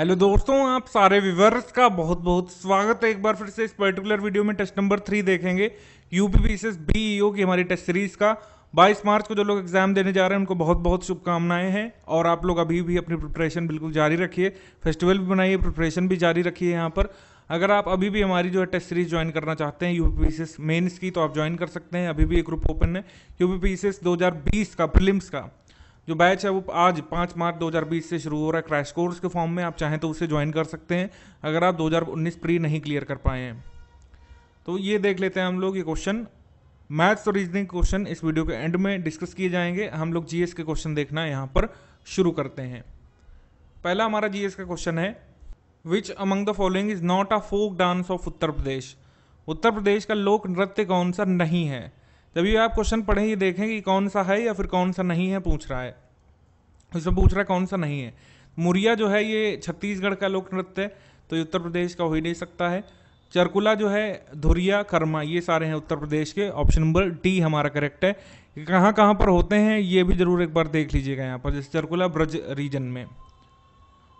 Hello दोस्तों आप सारे विवर्स का बहुत बहुत स्वागत है एक बार फिर से इस पर्टिकुलर वीडियो में टेस्ट नंबर थ्री देखेंगे U P P S B की हमारी टेस्ट सीरीज़ का 22 मार्च को जो लोग एग्जाम देने जा रहे हैं उनको बहुत बहुत शुभकामनाएं हैं और आप लोग अभी भी अपनी प्रिपरेशन बिल्कुल जारी रखिए फेस्टिवल भी बनाइए प्रिपरेशन भी जारी रखिए यहाँ पर अगर आप अभी भी हमारी जो है टेस्ट सीरीज ज्वाइन करना चाहते हैं यूपी मेंस की तो आप ज्वाइन कर सकते हैं अभी भी एक ग्रुप ओपन है यूपी पी का प्रिलिम्स का जो बैच है वो आज पाँच मार्च 2020 से शुरू हो रहा है क्रैश कोर्स के फॉर्म में आप चाहें तो उसे ज्वाइन कर सकते हैं अगर आप 2019 प्री नहीं क्लियर कर पाए हैं तो ये देख लेते हैं हम लोग ये क्वेश्चन मैथ्स और रीजनिंग क्वेश्चन इस वीडियो के एंड में डिस्कस किए जाएंगे हम लोग जी के क्वेश्चन देखना यहाँ पर शुरू करते हैं पहला हमारा जी का क्वेश्चन है which among the following is not a folk dance of Uttar Pradesh Uttar Pradesh का लोक नृत्य कौन सा नहीं है जब ये आप क्वेश्चन पढ़ें ये देखें कि कौन सा है या फिर कौन सा नहीं है पूछ रहा है उसमें पूछ रहा कौन सा नहीं है मुरिया जो है ये छत्तीसगढ़ का लोक नृत्य है तो ये उत्तर प्रदेश का हो ही नहीं सकता है चरकुला जो है धुरिया कर्मा ये सारे हैं उत्तर प्रदेश के ऑप्शन नंबर डी हमारा करेक्ट है कहाँ कहाँ पर होते हैं ये भी ज़रूर एक बार देख लीजिएगा यहाँ पर जैसे चरकुला ब्रज रीजन में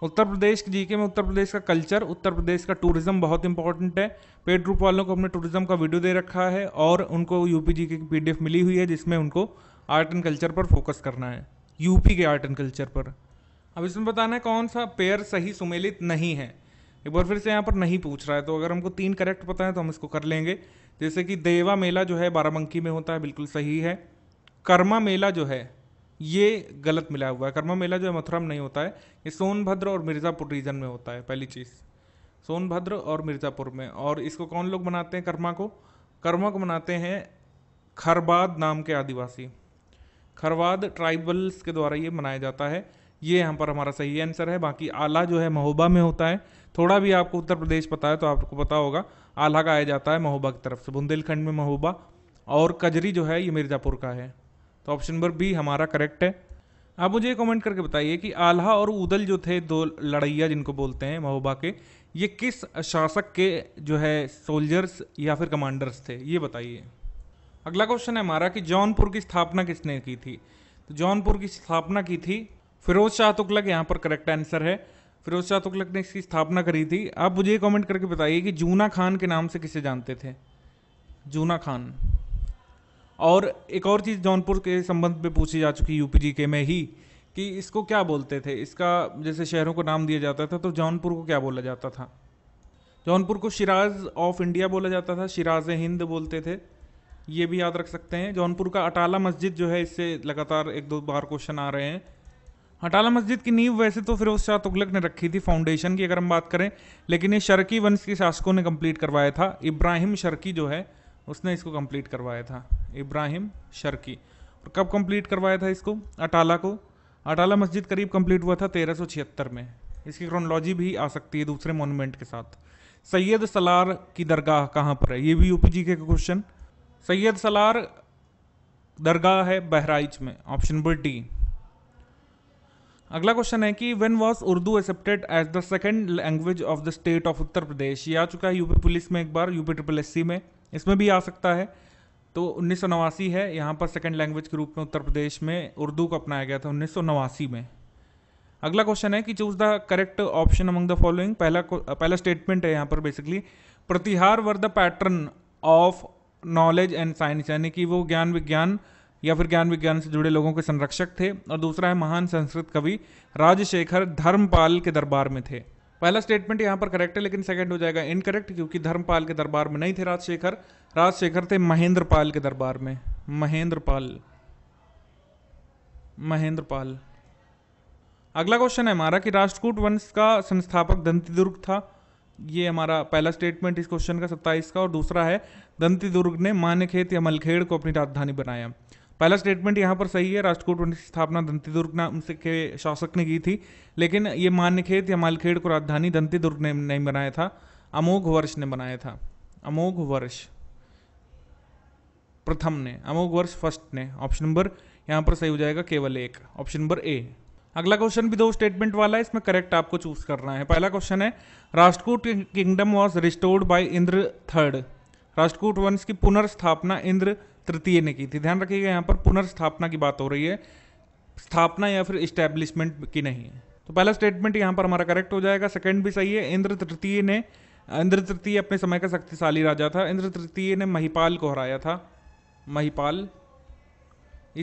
उत्तर प्रदेश की जीके में उत्तर प्रदेश का कल्चर उत्तर प्रदेश का टूरिज्म बहुत इंपॉर्टेंट है पेड ग्रुप वालों को हमने टूरिज्म का वीडियो दे रखा है और उनको यूपी जीके की पीडीएफ मिली हुई है जिसमें उनको आर्ट एंड कल्चर पर फोकस करना है यूपी के आर्ट एंड कल्चर पर अब इसमें बताना है कौन सा पेयर सही सुमेलित नहीं है एक बार फिर से यहाँ पर नहीं पूछ रहा है तो अगर हमको तीन करेक्ट पता है तो हम इसको कर लेंगे जैसे कि देवा मेला जो है बाराबंकी में होता है बिल्कुल सही है कर्मा मेला जो है ये गलत मिला हुआ है कर्मा मेला जो है मथुरा में नहीं होता है ये सोनभद्र और मिर्ज़ापुर रीजन में होता है पहली चीज़ सोनभद्र और मिर्ज़ापुर में और इसको कौन लोग मनाते हैं कर्मा को कर्मा को मनाते हैं खरबाद नाम के आदिवासी खरवाद ट्राइबल्स के द्वारा ये मनाया जाता है ये यहाँ पर हमारा सही आंसर है बाकी आला जो है महोबा में होता है थोड़ा भी आपको उत्तर प्रदेश पता है तो आपको पता होगा आला का आया जाता है महोबा की तरफ से बुंदेलखंड में महोबा और कजरी जो है ये मिर्ज़ापुर का है तो ऑप्शन नंबर बी हमारा करेक्ट है आप मुझे कमेंट करके बताइए कि आल्हा और उदल जो थे दो लड़ैया जिनको बोलते हैं महोबा के ये किस शासक के जो है सोल्जर्स या फिर कमांडर्स थे ये बताइए अगला क्वेश्चन है हमारा कि जौनपुर की स्थापना किसने की थी तो जौनपुर की स्थापना की थी फिरोज शाह तुगलक यहाँ पर करेक्ट आंसर है फिरोज शाह तुगलक ने इसकी स्थापना करी थी आप मुझे कमेंट करके बताइए कि जूना खान के नाम से किसे जानते थे जूना खान और एक और चीज़ जौनपुर के संबंध में पूछी जा चुकी यूपी जी के में ही कि इसको क्या बोलते थे इसका जैसे शहरों को नाम दिया जाता था तो जौनपुर को क्या बोला जाता था जौनपुर को शिराज ऑफ इंडिया बोला जाता था शिराज हिंद बोलते थे ये भी याद रख सकते हैं जौनपुर का अटाला मस्जिद जो है इससे लगातार एक दो बार क्वेश्चन आ रहे हैं अटाला मस्जिद की नींव वैसे तो फिरोज शाह तुगलक ने रखी थी फाउंडेशन की अगर हम बात करें लेकिन ये शर्की वंश के शासकों ने कंप्लीट करवाया था इब्राहिम शर्की जो है उसने इसको कंप्लीट करवाया था इब्राहिम शर्की और कब कंप्लीट करवाया था इसको अटाला को अटाला मस्जिद करीब कंप्लीट हुआ था तेरह में इसकी क्रोनोलॉजी भी आ सकती है दूसरे मोनूमेंट के साथ सैयद सलार की दरगाह कहाँ पर है ये भी जी के क्वेश्चन सैयद सलार दरगाह है बहराइच में ऑप्शन नंबर डी अगला क्वेश्चन है कि when was Urdu accepted as the second language of the state of Uttar Pradesh ये आ चुका है यूपी पुलिस में एक बार यूपी ट्रिपल एस में इसमें भी आ सकता है तो उन्नीस है यहाँ पर सेकेंड लैंग्वेज के रूप में उत्तर प्रदेश में उर्दू को अपनाया गया था उन्नीस में अगला क्वेश्चन है कि choose the correct option among the following पहला पहला स्टेटमेंट है यहाँ पर basically Pratihar were the pattern of knowledge and science यानी कि वो ज्ञान विज्ञान या फिर ज्ञान विज्ञान से जुड़े लोगों के संरक्षक थे और दूसरा है महान संस्कृत कवि राजशेखर धर्मपाल के दरबार में थे पहला स्टेटमेंट यहाँ पर करेक्ट है लेकिन सेकंड हो जाएगा इनकरेक्ट क्योंकि धर्मपाल के दरबार में नहीं थे राजशेखर राजशेखर थे महेंद्रपाल के दरबार में महेंद्रपाल महेंद्रपाल अगला क्वेश्चन है हमारा कि राष्ट्रकूट वंश का संस्थापक दंतिदुर्ग था ये हमारा पहला स्टेटमेंट इस क्वेश्चन का सत्ताईस का और दूसरा है दंती दुर्ग ने खेत या मलखेड़ को अपनी राजधानी बनाया पहला स्टेटमेंट यहाँ पर सही है वंश की स्थापना दुर्ग नाम से के शासक ने की थी लेकिन ये मान्यखेत या मालखेड़ को राजधानी दंती दुर्ग ने नहीं बनाया था अमोघ वर्ष ने बनाया था अमोघ वर्ष प्रथम ने अमोघ वर्ष फर्स्ट ने ऑप्शन नंबर यहाँ पर सही हो जाएगा केवल एक ऑप्शन नंबर ए अगला क्वेश्चन भी दो स्टेटमेंट वाला है इसमें करेक्ट आपको चूज करना है पहला क्वेश्चन है Rashtrakuta kingdom was restored by Indra third Rashtrakuta वंश की पुनर्स्थापना इंद्र तृतीय ने की थी ध्यान रखिएगा यहाँ पर पुनर्स्थापना की बात हो रही है स्थापना या फिर इस्टेब्लिशमेंट की नहीं है तो पहला स्टेटमेंट यहाँ पर हमारा करेक्ट हो जाएगा सेकंड भी सही है इंद्र तृतीय ने इंद्र तृतीय अपने समय का शक्तिशाली राजा था इंद्र तृतीय ने महिपाल को हराया था महिपाल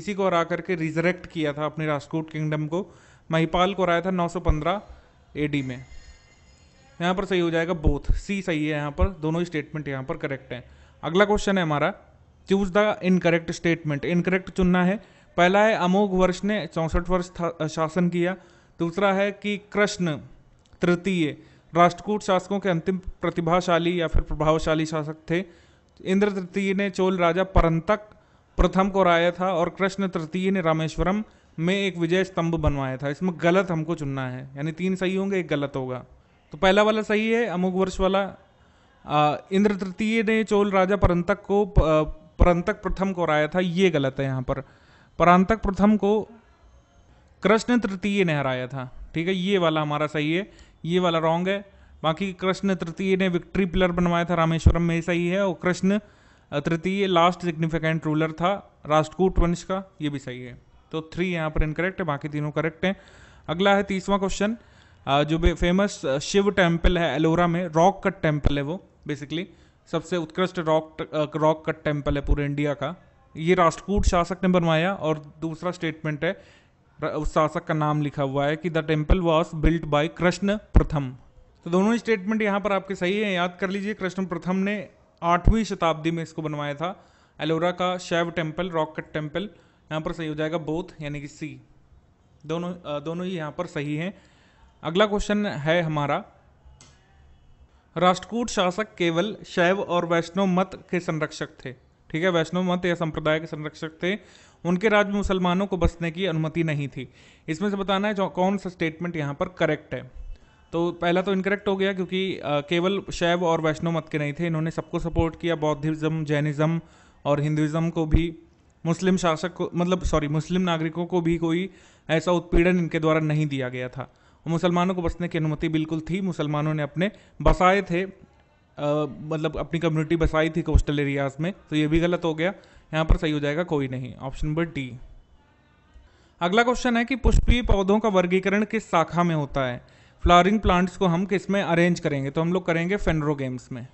इसी को हरा करके रिजरेक्ट किया था अपने राजकोट किंगडम को महिपाल को हराया था 915 एडी में यहाँ पर सही हो जाएगा बोथ सी सही है यहाँ पर दोनों ही स्टेटमेंट यहाँ पर करेक्ट हैं अगला क्वेश्चन है हमारा choose the incorrect statement incorrect चुनना है पहला है अमोघ वर्ष ने चौंसठ वर्ष शासन किया दूसरा है कि कृष्ण तृतीय राष्ट्रकूट शासकों के अंतिम प्रतिभाशाली या फिर प्रभावशाली शासक थे इंद्र तृतीय ने चोल राजा परंतक प्रथम को राया था और कृष्ण तृतीय ने रामेश्वरम में एक विजय स्तंभ बनवाया था इसमें गलत हमको चुनना है यानी तीन सही होंगे एक गलत होगा तो पहला वाला सही है अमुक वर्ष वाला इंद्र तृतीय ने चोल राजा परंतक को परंतक प्रथम को हराया था ये गलत है यहाँ पर परंतक प्रथम को कृष्ण तृतीय ने हराया था ठीक है ये वाला हमारा सही है ये वाला रॉन्ग है बाकी कृष्ण तृतीय ने विक्ट्री पिलर बनवाया था रामेश्वरम में सही है और कृष्ण तृतीय लास्ट सिग्निफिकेंट रूलर था राष्ट्रकूट वंश का ये भी सही है तो थ्री यहाँ पर इनकरेक्ट है बाकी तीनों करेक्ट हैं अगला है तीसवा क्वेश्चन जो भी फेमस शिव टेम्पल है एलोरा में रॉक कट टेम्पल है वो बेसिकली सबसे उत्कृष्ट रॉक रॉक कट टेम्पल है पूरे इंडिया का ये राष्ट्रकूट शासक ने बनवाया और दूसरा स्टेटमेंट है उस शासक का नाम लिखा हुआ है कि the temple was built by Krishna प्रथम तो दोनों ही स्टेटमेंट यहाँ पर आपके सही है याद कर लीजिए कृष्ण प्रथम ने आठवीं शताब्दी में इसको बनवाया था एलोरा का शैव टेम्पल रॉक कट टेम्पल यहाँ पर सही हो जाएगा बोथ यानी कि सी दोनों दोनों ही यहाँ पर सही हैं अगला क्वेश्चन है हमारा राष्ट्रकूट शासक केवल शैव और वैष्णव मत के संरक्षक थे ठीक है वैष्णव मत या संप्रदाय के संरक्षक थे उनके राज्य में मुसलमानों को बसने की अनुमति नहीं थी इसमें से बताना है जो कौन सा स्टेटमेंट यहाँ पर करेक्ट है तो पहला तो इनकरेक्ट हो गया क्योंकि आ, केवल शैव और वैष्णव मत के नहीं थे इन्होंने सबको सपोर्ट किया बौद्धिज़्म जैनिज़्म और हिंदुज़म को भी मुस्लिम शासक को मतलब सॉरी मुस्लिम नागरिकों को भी कोई ऐसा उत्पीड़न इनके द्वारा नहीं दिया गया था मुसलमानों को बसने की अनुमति बिल्कुल थी मुसलमानों ने अपने बसाए थे मतलब अपनी कम्युनिटी बसाई थी कोस्टल एरियाज़ में तो ये भी गलत हो गया यहाँ पर सही हो जाएगा कोई नहीं ऑप्शन नंबर डी अगला क्वेश्चन है कि पुष्पीय पौधों का वर्गीकरण किस शाखा में होता है फ्लावरिंग प्लांट्स को हम किस में अरेंज करेंगे तो हम लोग करेंगे गेम्स में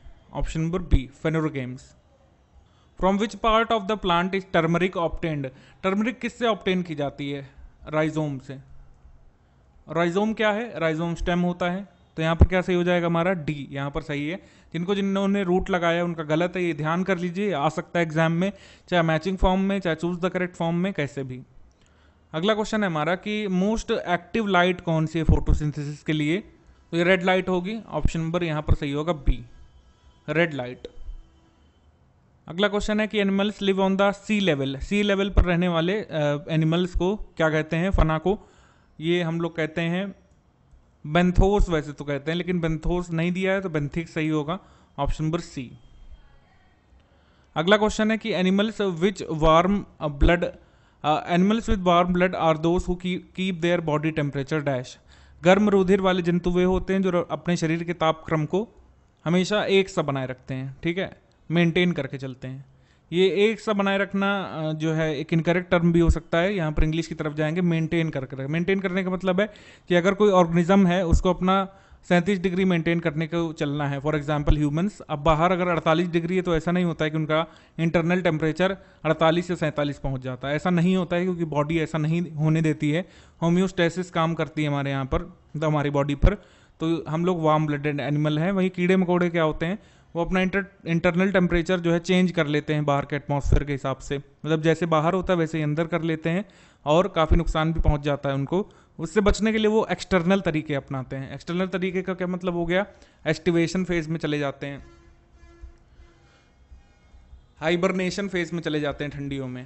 option number B games from which part of the plant is turmeric obtained turmeric किससे ऑप्टेंड की जाती है राइजोम से राइजोम क्या है राइजोम स्टेम होता है तो यहाँ पर क्या सही हो जाएगा हमारा डी यहाँ पर सही है जिनको जिन्होंने रूट लगाया उनका गलत है ये ध्यान कर लीजिए आ सकता है एग्जाम में चाहे मैचिंग फॉर्म में चाहे चूज द करेक्ट फॉर्म में कैसे भी अगला क्वेश्चन है हमारा कि मोस्ट एक्टिव लाइट कौन सी है फोटोसिंथेसिस के लिए तो ये रेड लाइट होगी ऑप्शन नंबर यहाँ पर सही होगा बी रेड लाइट अगला क्वेश्चन है कि animals live on the sea level sea level पर रहने वाले एनिमल्स uh, को क्या कहते हैं फना को ये हम लोग कहते हैं बेंथोस वैसे तो कहते हैं लेकिन बेंथोस नहीं दिया है तो बेंथिक सही होगा ऑप्शन नंबर सी अगला क्वेश्चन है कि animals which warm blood animals with warm blood are those who keep their body temperature dash गर्म रुधिर वाले जंतु वे होते हैं जो अपने शरीर के तापक्रम को हमेशा एक सा बनाए रखते हैं ठीक है मेंटेन करके चलते हैं ये एक सा बनाए रखना जो है एक इनकरेक्ट टर्म भी हो सकता है यहाँ पर इंग्लिश की तरफ जाएंगे मेंटेन कर कर मेंटेन करने का मतलब है कि अगर कोई ऑर्गेनिज्म है उसको अपना सैंतीस डिग्री मेंटेन करने को चलना है फॉर एग्जाम्पल ह्यूमन्स अब बाहर अगर 48 डिग्री है तो ऐसा नहीं होता है कि उनका इंटरनल टेम्परेचर 48 से सैंतालीस पहुंच जाता है ऐसा नहीं होता है क्योंकि बॉडी ऐसा नहीं होने देती है होम्योस्टेसिस काम करती है हमारे यहाँ पर मतलब हमारी बॉडी पर तो हम लोग वार्म ब्लडेड एनिमल हैं वहीं कीड़े मकोड़े क्या होते हैं वो अपना इंटर इंटरनल टेम्परेचर जो है चेंज कर लेते हैं बाहर के एटमॉस्फेयर के हिसाब से मतलब जैसे बाहर होता है वैसे ही अंदर कर लेते हैं और काफ़ी नुकसान भी पहुंच जाता है उनको उससे बचने के लिए वो एक्सटर्नल तरीके अपनाते हैं एक्सटर्नल तरीके का क्या मतलब हो गया एस्टिवेशन फेज में चले जाते हैं हाइबरनेशन फेज में चले जाते हैं ठंडियों में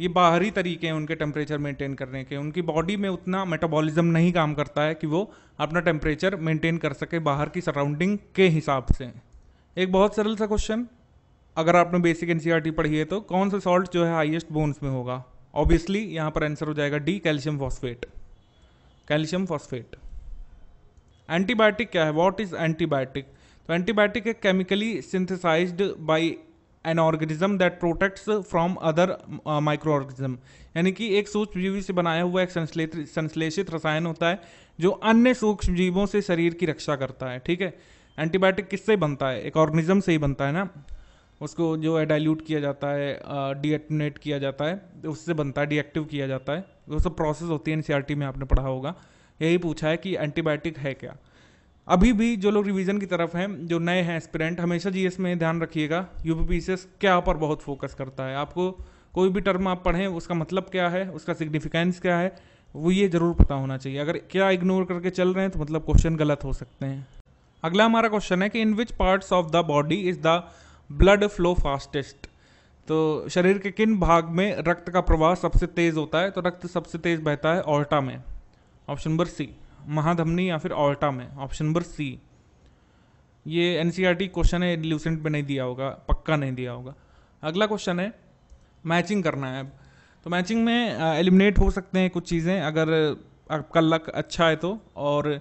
ये बाहरी तरीके हैं उनके टेम्परेचर मेंटेन करने के उनकी बॉडी में उतना मेटाबॉलिज्म नहीं काम करता है कि वो अपना टेम्परेचर मेंटेन कर सके बाहर की सराउंडिंग के हिसाब से एक बहुत सरल सा क्वेश्चन अगर आपने बेसिक एन e पढ़ी है तो कौन सा सॉल्ट जो है हाईएस्ट बोन्स में होगा ऑब्वियसली यहाँ पर आंसर हो जाएगा D calcium phosphate calcium phosphate antibiotic क्या है वॉट इज एंटीबायोटिक तो एंटीबायोटिक है chemically synthesize by an organism that protects from other microorganism यानी कि एक सूक्ष्मजीवी से बनाया हुआ एक संश्लेषित रसायन होता है जो अन्य सूक्ष्मजीवों से शरीर की रक्षा करता है ठीक है एंटीबायोटिक किससे बनता है एक ऑर्गेनिज्म से ही बनता है ना उसको जो है डायल्यूट किया जाता है डिएटिनेट किया जाता है उससे बनता है डीएक्टिव किया जाता है वो सब प्रोसेस होती है एन e में आपने पढ़ा होगा यही पूछा है कि एंटीबायोटिक है क्या अभी भी जो लोग रिवीजन की तरफ हैं जो नए हैं एस्पिरेंट हमेशा जीएस में ध्यान रखिएगा यू पी क्या पर बहुत फोकस करता है आपको कोई भी टर्म आप पढ़ें उसका मतलब क्या है उसका सिग्निफिकेंस क्या है वो ये ज़रूर पता होना चाहिए अगर क्या इग्नोर करके चल रहे हैं तो मतलब क्वेश्चन गलत हो सकते हैं अगला हमारा क्वेश्चन है कि in which parts of the body is the blood flow fastest तो शरीर के किन भाग में रक्त का प्रवाह सबसे तेज होता है तो रक्त सबसे तेज बहता है ऑल्टा में ऑप्शन नंबर सी महाधमनी या फिर ऑल्टा में ऑप्शन नंबर सी ये एन क्वेश्चन e है ल्यूसेंट में नहीं दिया होगा पक्का नहीं दिया होगा अगला क्वेश्चन है मैचिंग करना है अब तो मैचिंग में एलिमिनेट हो सकते हैं कुछ चीज़ें अगर आपका लक अच्छा है तो और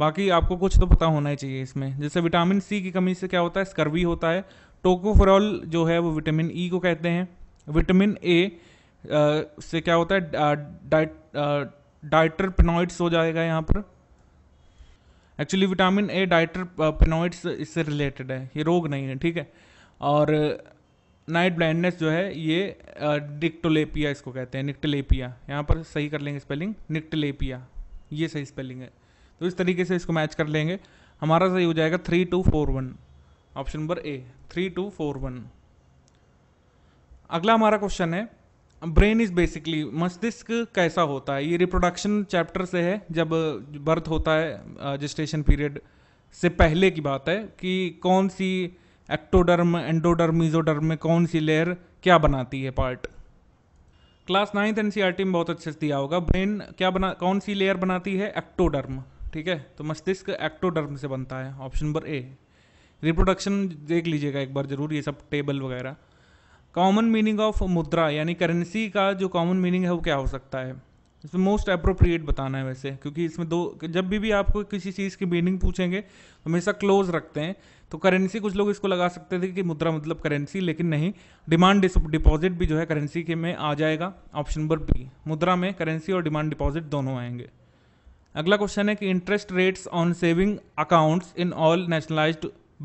बाकी आपको कुछ तो पता होना ही चाहिए इसमें जैसे विटामिन सी की कमी से क्या होता है स्कर्वी होता है टोकोफ्रॉल जो है वो विटामिन ई e को कहते हैं विटामिन ए से क्या होता है डाइटरपेनॉइड्स हो जाएगा यहाँ पर एक्चुअली विटामिन ए डाइटर डाइटरपेनॉइड्स इससे रिलेटेड है ये रोग नहीं है ठीक है और नाइट ब्लाइंडनेस जो है ये निक्टोलेपिया इसको कहते हैं निक्टलेपिया यहाँ पर सही कर लेंगे स्पेलिंग निक्टलेपिया ये सही स्पेलिंग है तो इस तरीके से इसको मैच कर लेंगे हमारा सही हो जाएगा three two four one option number A three two four one अगला हमारा क्वेश्चन है ब्रेन इज बेसिकली मस्तिष्क कैसा होता है ये रिप्रोडक्शन चैप्टर से है जब बर्थ होता है जिस्टेशन पीरियड से पहले की बात है कि कौन सी एक्टोडर्म एंडोडर्म मीजोडर्म में कौन सी लेयर क्या बनाती है part class ninth N C R T में बहुत अच्छे से दिया होगा ब्रेन क्या बना कौन सी लेयर बनाती है एक्टोडर्म ठीक है तो मस्तिष्क एक्टोडर्म से बनता है ऑप्शन नंबर ए रिप्रोडक्शन देख लीजिएगा एक बार जरूर ये सब टेबल वगैरह कॉमन मीनिंग ऑफ मुद्रा यानी करेंसी का जो कॉमन मीनिंग है वो क्या हो सकता है इसमें मोस्ट अप्रोप्रिएट बताना है वैसे क्योंकि इसमें दो जब भी भी आपको किसी चीज़ की मीनिंग पूछेंगे तो हमेशा क्लोज रखते हैं तो करेंसी कुछ लोग इसको लगा सकते थे कि मुद्रा मतलब करेंसी लेकिन नहीं डिमांड डिपॉजिट भी जो है करेंसी के में आ जाएगा ऑप्शन नंबर बी मुद्रा में करेंसी और डिमांड डिपॉजिट दोनों आएंगे अगला क्वेश्चन है कि interest rates on saving accounts in all nationalised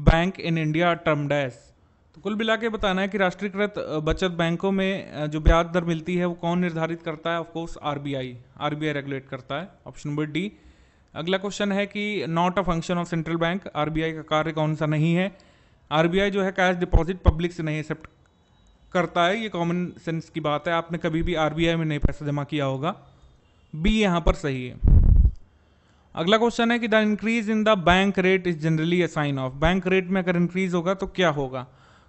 bank in India term dash तो कुल मिला के बताना है कि राष्ट्रीयकृत बचत बैंकों में जो ब्याज दर मिलती है वो कौन निर्धारित करता है of course R B I R B I regulate करता है ऑप्शन नंबर डी अगला क्वेश्चन है कि not a function of central bank R B I का कार्य कौन सा नहीं है आर बी आई जो है कैश डिपॉजिट पब्लिक से नहीं एक्सेप्ट करता है ये कॉमन सेंस की बात है आपने कभी भी आर बी आई में नहीं पैसा जमा किया होगा बी यहाँ पर सही है अगला क्वेश्चन है कि the increase in the bank rate is generally a sign of bank rate में अगर इंक्रीज होगा तो क्या होगा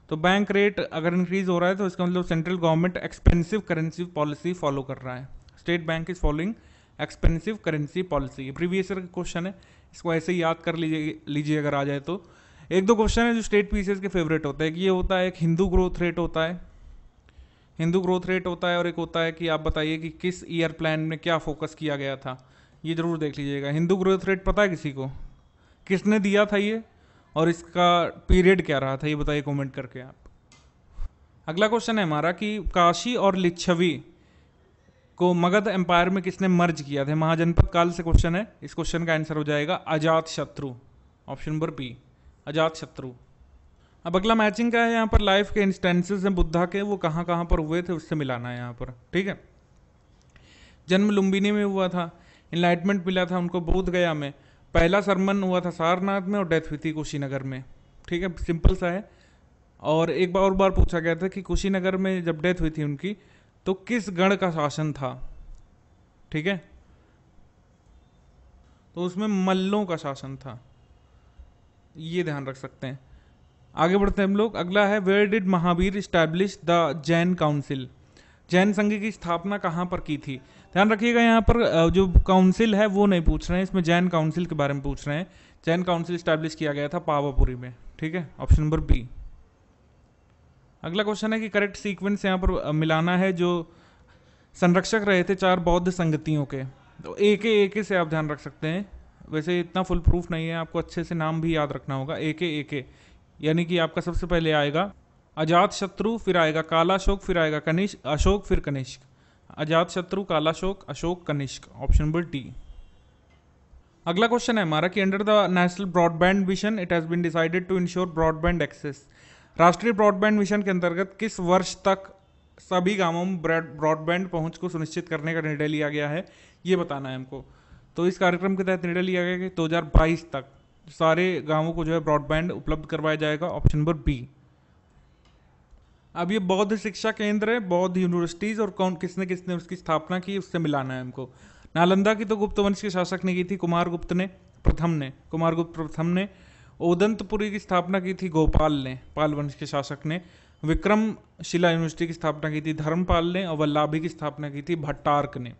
तो बैंक रेट अगर इंक्रीज हो रहा है तो इसका मतलब central government expensive currency policy follow कर रहा है state bank is following expensive currency policy ये प्रीवियस ईयर का क्वेश्चन है इसको ऐसे ही याद कर लीजिए लीजिए अगर आ जाए तो एक दो क्वेश्चन है जो स्टेट पीसीएस के फेवरेट होते हैं कि ये होता है एक हिंदू ग्रोथ रेट होता है हिंदू ग्रोथ रेट होता है और एक होता है कि आप बताइए कि किस ईयर प्लान में क्या फोकस किया गया था ये ज़रूर देख लीजिएगा हिंदू ग्रोथ रेट पता है किसी को किसने दिया था ये और इसका पीरियड क्या रहा था ये बताइए कमेंट करके आप अगला क्वेश्चन है हमारा कि काशी और लिच्छवी को मगध एम्पायर में किसने मर्ज किया था महाजनपद काल से क्वेश्चन है इस क्वेश्चन का आंसर हो जाएगा अजात शत्रु ऑप्शन नंबर बी अजात शत्रु अब अगला मैचिंग का है यहाँ पर लाइफ के इंस्टेंसेज हैं बुद्धा के वो कहाँ कहाँ पर हुए थे उससे मिलाना है यहाँ पर ठीक है जन्म लुम्बिनी में हुआ था इनलाइटमेंट मिला था उनको बोध गया में पहला सरमन हुआ था सारनाथ में और डेथ हुई थी कुशीनगर में ठीक है सिंपल सा है और एक बार और बार पूछा गया था कि कुशीनगर में जब डेथ हुई थी उनकी तो किस गण का शासन था ठीक है तो उसमें मल्लों का शासन था ये ध्यान रख सकते हैं आगे बढ़ते हैं हम लोग अगला है where did Mahavir establish the Jain council Jain संघ की स्थापना कहाँ पर की थी ध्यान रखिएगा यहाँ पर जो काउंसिल है वो नहीं पूछ रहे हैं इसमें जैन काउंसिल के बारे में पूछ रहे हैं जैन काउंसिल स्टैब्लिश किया गया था पावापुरी में ठीक है ऑप्शन नंबर बी अगला क्वेश्चन है कि करेक्ट सीक्वेंस यहाँ पर मिलाना है जो संरक्षक रहे थे चार बौद्ध संगतियों के तो एक ए के से आप ध्यान रख सकते हैं वैसे इतना फुल प्रूफ नहीं है आपको अच्छे से नाम भी याद रखना होगा ए के ए के यानी कि आपका सबसे पहले आएगा अजात शत्रु फिर आएगा कालाशोक फिर आएगा कनिष्क अशोक फिर Kanishka Ajatashatru Kalashoka Ashoka Kanishka option number D अगला क्वेश्चन है हमारा कि under the national broadband mission it has been decided to ensure broadband access राष्ट्रीय ब्रॉडबैंड मिशन के अंतर्गत किस वर्ष तक सभी गांवों में ब्रॉडबैंड पहुंच को सुनिश्चित करने का निर्णय लिया गया है ये बताना है हमको तो इस कार्यक्रम के तहत निर्णय लिया गया कि 2022 तक सारे गांवों को जो है ब्रॉडबैंड उपलब्ध करवाया जाएगा ऑप्शन नंबर बी अब ये बौद्ध शिक्षा केंद्र है बौद्ध यूनिवर्सिटीज़ और कौन किसने किसने उसकी स्थापना की उससे मिलाना है हमको नालंदा की तो गुप्त वंश के शासक ने की थी कुमार गुप्त ने प्रथम ने कुमार गुप्त प्रथम ने ओदंतपुरी की स्थापना की थी गोपाल ने पाल वंश के शासक ने विक्रम शिला यूनिवर्सिटी की स्थापना की थी धर्मपाल ने और वल्लाभी की स्थापना की थी भट्टार्क ने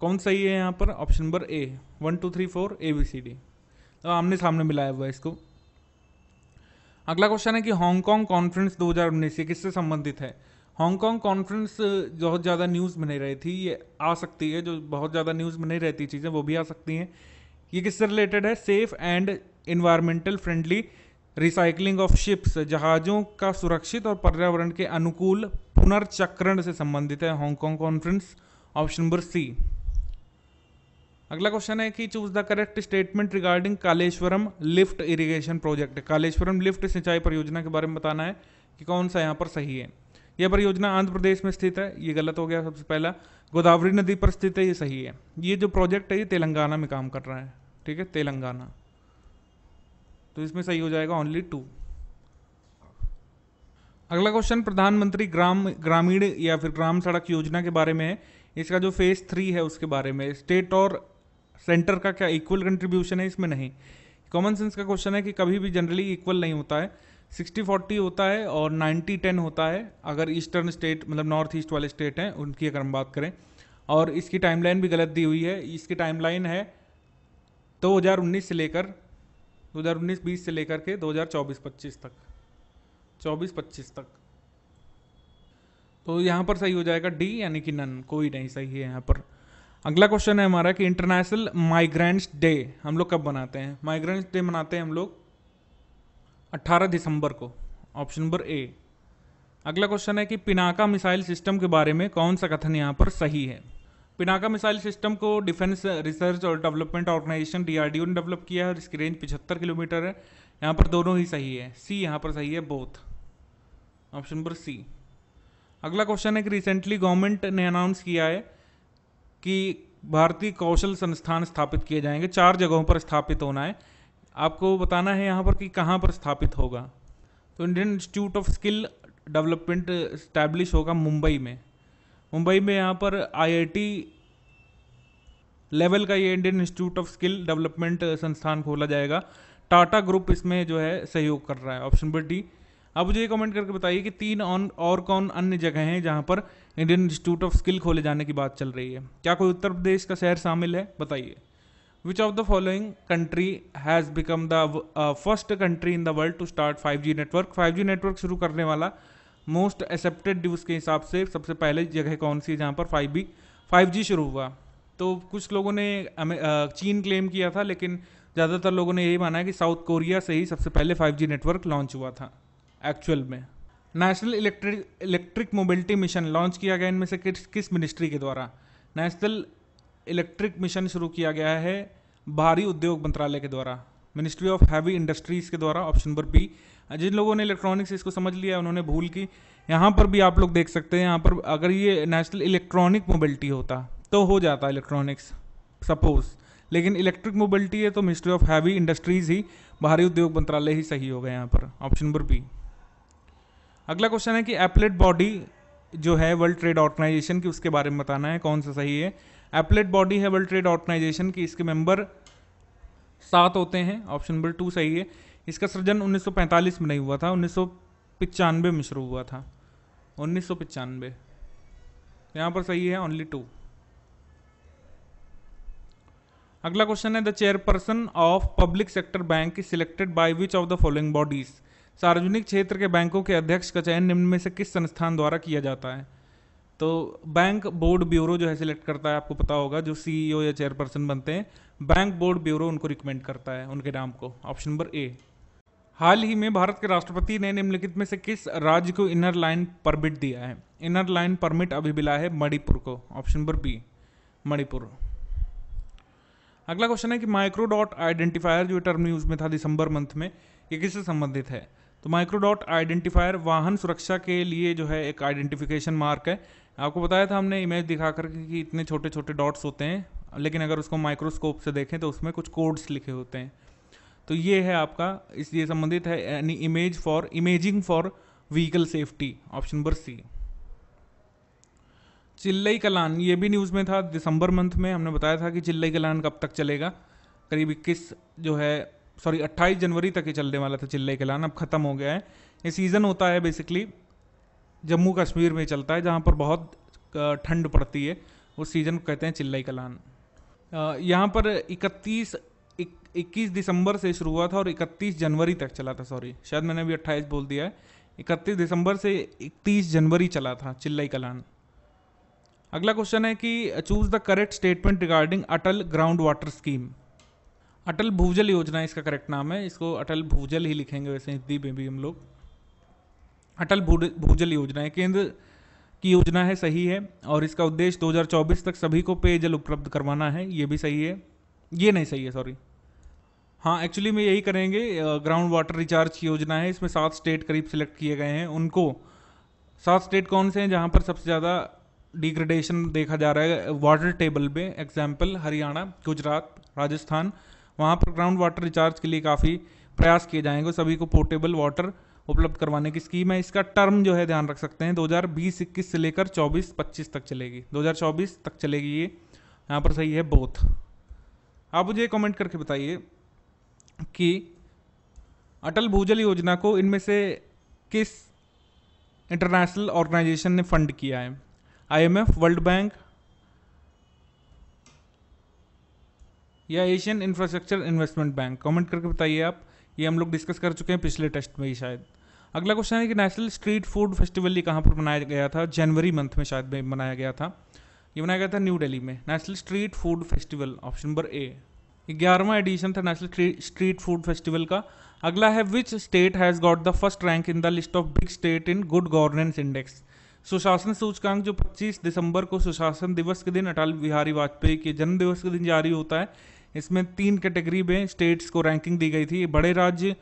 कौन सही है यहाँ पर option number A one two three four A B C D तो आमने सामने मिलाया हुआ है इसको अगला क्वेश्चन है कि हांगकांग कॉन्फ्रेंस 2019 ये किससे संबंधित है हांगकांग कॉन्फ्रेंस बहुत ज़्यादा न्यूज़ में नहीं रही थी ये आ सकती है जो बहुत ज़्यादा न्यूज़ में नहीं रहती चीज़ें वो भी आ सकती हैं ये किससे रिलेटेड है safe and environmental friendly recycling of ships जहाज़ों का सुरक्षित और पर्यावरण के अनुकूल पुनर्चक्रण से संबंधित है Hong Kong conference option number C अगला क्वेश्चन है कि choose the correct statement regarding Kaleshwaram lift irrigation project Kaleshwaram lift सिंचाई परियोजना के बारे में बताना है कि कौन सा यहाँ पर सही है यह परियोजना आंध्र प्रदेश में स्थित है ये गलत हो गया सबसे पहला गोदावरी नदी पर स्थित है ये सही है ये जो प्रोजेक्ट है ये तेलंगाना में काम कर रहा है ठीक है तेलंगाना तो इसमें सही हो जाएगा ओनली टू अगला क्वेश्चन प्रधानमंत्री ग्राम ग्रामीण या फिर ग्राम सड़क योजना के बारे में है इसका जो फेज थ्री है उसके बारे में स्टेट और सेंटर का क्या इक्वल कंट्रीब्यूशन है इसमें नहीं कॉमन सेंस का क्वेश्चन है कि कभी भी जनरली इक्वल नहीं होता है सिक्सटी फोर्टी होता है और नाइन्टी टेन होता है अगर ईस्टर्न स्टेट मतलब नॉर्थ ईस्ट वाले स्टेट हैं उनकी अगर हम बात करें और इसकी टाइमलाइन भी गलत दी हुई है इसकी टाइमलाइन है उन्नीस से लेकर उन्नीस बीस से लेकर के चौबीस पच्चीस तक चौबीस पच्चीस तक तो यहाँ पर सही हो जाएगा डी यानी कि नन कोई नहीं सही है यहाँ पर अगला क्वेश्चन है हमारा कि इंटरनेशनल माइग्रेंट्स डे हम लोग कब मनाते हैं माइग्रेंट्स डे मनाते हैं हम लोग 18 दिसंबर को ऑप्शन नंबर ए अगला क्वेश्चन है कि पिनाका मिसाइल सिस्टम के बारे में कौन सा कथन यहाँ पर सही है पिनाका मिसाइल सिस्टम को डिफेंस रिसर्च और डेवलपमेंट ऑर्गेनाइजेशन डीआरडीओ ने डेवलप किया है और इसकी रेंज पिछहत्तर किलोमीटर है यहाँ पर दोनों ही सही है सी यहाँ पर सही है बोथ ऑप्शन नंबर सी अगला क्वेश्चन है कि रिसेंटली गवर्नमेंट ने अनाउंस किया है कि भारतीय कौशल संस्थान स्थापित किए जाएंगे चार जगहों पर स्थापित होना है आपको बताना है यहाँ पर कि कहाँ पर स्थापित होगा तो Indian institute of skill development establish होगा मुंबई में मुंबई में यहाँ पर आईआईटी लेवल का ये Indian institute of skill development संस्थान खोला जाएगा टाटा ग्रुप इसमें जो है सहयोग कर रहा है ऑप्शन नंबर डी आप मुझे ये कमेंट करके बताइए कि तीन और, और कौन अन्य जगह हैं जहाँ पर इंडियन इंस्टीट्यूट ऑफ स्किल खोले जाने की बात चल रही है क्या कोई उत्तर प्रदेश का शहर शामिल है बताइए which of the following country has become the first country in the world to start 5G network 5G network शुरू करने वाला मोस्ट एक्सेप्टेड ड्यूज के हिसाब से सबसे पहले जगह कौन सी है जहाँ पर फाइव बी फाइव जी शुरू हुआ तो कुछ लोगों ने uh, चीन क्लेम किया था लेकिन ज़्यादातर लोगों ने यही माना है कि साउथ कोरिया से ही सबसे पहले 5G नेटवर्क लॉन्च हुआ था एक्चुअल में national electric electric mobility mission launch किया गया इनमें से किस किस मिनिस्ट्री के द्वारा नेशनल इलेक्ट्रिक मिशन शुरू किया गया है भारी उद्योग मंत्रालय के द्वारा मिनिस्ट्री ऑफ हैवी इंडस्ट्रीज़ के द्वारा ऑप्शन नंबर बी जिन लोगों ने इलेक्ट्रॉनिक्स इसको समझ लिया उन्होंने भूल की यहाँ पर भी आप लोग देख सकते हैं यहाँ पर अगर ये नेशनल इलेक्ट्रॉनिक मोबिलिटी होता तो हो जाता इलेक्ट्रॉनिक्स सपोज लेकिन इलेक्ट्रिक मोबिलिटी है तो मिनिस्ट्री ऑफ हैवी इंडस्ट्रीज़ ही भारी उद्योग मंत्रालय ही सही हो गए यहाँ पर ऑप्शन नंबर बी अगला क्वेश्चन है कि एपलेट बॉडी जो है वर्ल्ड ट्रेड ऑर्गेनाइजेशन की उसके बारे में बताना है कौन सा सही है एपलेट बॉडी है वर्ल्ड ट्रेड ऑर्गेनाइजेशन की इसके मेंबर सात होते हैं ऑप्शन नंबर टू सही है इसका सृजन उन्नीस में नहीं हुआ था उन्नीस में शुरू हुआ था उन्नीस यहां पर सही है ओनली टू अगला क्वेश्चन है the chairperson of public sector bank is selected by which of the following bodies सार्वजनिक क्षेत्र के बैंकों के अध्यक्ष का चयन निम्न में से किस संस्थान द्वारा किया जाता है तो बैंक बोर्ड ब्यूरो जो है सिलेक्ट करता है आपको पता होगा जो सीईओ e या चेयरपर्सन बनते हैं बैंक बोर्ड ब्यूरो उनको रिकमेंड करता है उनके नाम को ऑप्शन नंबर ए हाल ही में भारत के राष्ट्रपति ने निम्नलिखित में से किस राज्य को इनर लाइन परमिट दिया है इनर लाइन परमिट अभी मिला है मणिपुर को ऑप्शन नंबर बी मणिपुर अगला क्वेश्चन है कि माइक्रो डॉट आइडेंटिफायर जो टर्म यूज में था दिसंबर मंथ में ये किससे संबंधित है तो माइक्रोडॉट आइडेंटिफायर वाहन सुरक्षा के लिए जो है एक आइडेंटिफिकेशन मार्क है आपको बताया था हमने इमेज दिखा करके कि इतने छोटे छोटे डॉट्स होते हैं लेकिन अगर उसको माइक्रोस्कोप से देखें तो उसमें कुछ कोड्स लिखे होते हैं तो ये है आपका इसलिए संबंधित है यानी image for imaging for vehicle safety option number C Chillai Kalan ये भी न्यूज़ में था दिसंबर मंथ में हमने बताया था कि चिल्लई कलान कब तक चलेगा करीब इक्कीस जो है सॉरी अट्ठाईस जनवरी तक ही चलने वाला था चिल्ले के अब ख़त्म हो गया है ये सीज़न होता है बेसिकली जम्मू कश्मीर में चलता है जहाँ पर बहुत ठंड पड़ती है उस सीज़न को कहते हैं चिल्लाई कलान यहाँ पर 31 इक्कीस दिसंबर से शुरू हुआ था और 31 जनवरी तक चला था सॉरी शायद मैंने भी 28 बोल दिया है 31 दिसंबर से 31 जनवरी चला था चिल्लाई कलान अगला क्वेश्चन है कि choose the correct statement regarding Atal ground water scheme Atal Bhujal Yojana इसका करेक्ट नाम है इसको अटल भूजल ही लिखेंगे वैसे हिंदी में भी हम लोग अटल भूजल योजना है केंद्र की योजना है सही है और इसका उद्देश्य 2024 तक सभी को पेयजल उपलब्ध करवाना है ये भी सही है ये नहीं सही है सॉरी हाँ एक्चुअली में यही करेंगे ग्राउंड वाटर रिचार्ज की योजना है इसमें सात स्टेट करीब सिलेक्ट किए गए हैं उनको सात स्टेट कौन से हैं जहाँ पर सबसे ज़्यादा डिग्रेडेशन देखा जा रहा है वाटर टेबल में एग्जाम्पल हरियाणा गुजरात राजस्थान वहाँ पर ग्राउंड वाटर रिचार्ज के लिए काफ़ी प्रयास किए जाएंगे सभी को पोर्टेबल वाटर उपलब्ध करवाने की स्कीम है इसका टर्म जो है ध्यान रख सकते हैं 2020-21 से लेकर 24-25 तक चलेगी 2024 तक चलेगी ये यहाँ पर सही है बोथ आप मुझे कमेंट करके बताइए कि अटल भूजल योजना को इनमें से किस इंटरनेशनल ऑर्गेनाइजेशन ने फंड किया है आईएमएफ वर्ल्ड बैंक या Asian Infrastructure Investment Bank comment करके बताइए आप ये हम लोग डिस्कस कर चुके हैं पिछले टेस्ट में ही शायद अगला क्वेश्चन है कि नेशनल स्ट्रीट फूड फेस्टिवल ये कहाँ पर मनाया गया था जनवरी मंथ में शायद मनाया गया था ये मनाया गया था न्यू दिल्ली में national street food festival option number A ग्यारहवा एडिशन था नेशनल स्ट्रीट फूड फेस्टिवल का अगला है which state has got the first rank in the list of big state in good governance index सुशासन सूचकांक जो 25 दिसंबर को सुशासन दिवस के दिन अटल बिहारी वाजपेयी के जन्म दिवस के दिन जारी होता है इसमें तीन कैटेगरी में स्टेट्स को रैंकिंग दी गई थी बड़े राज्य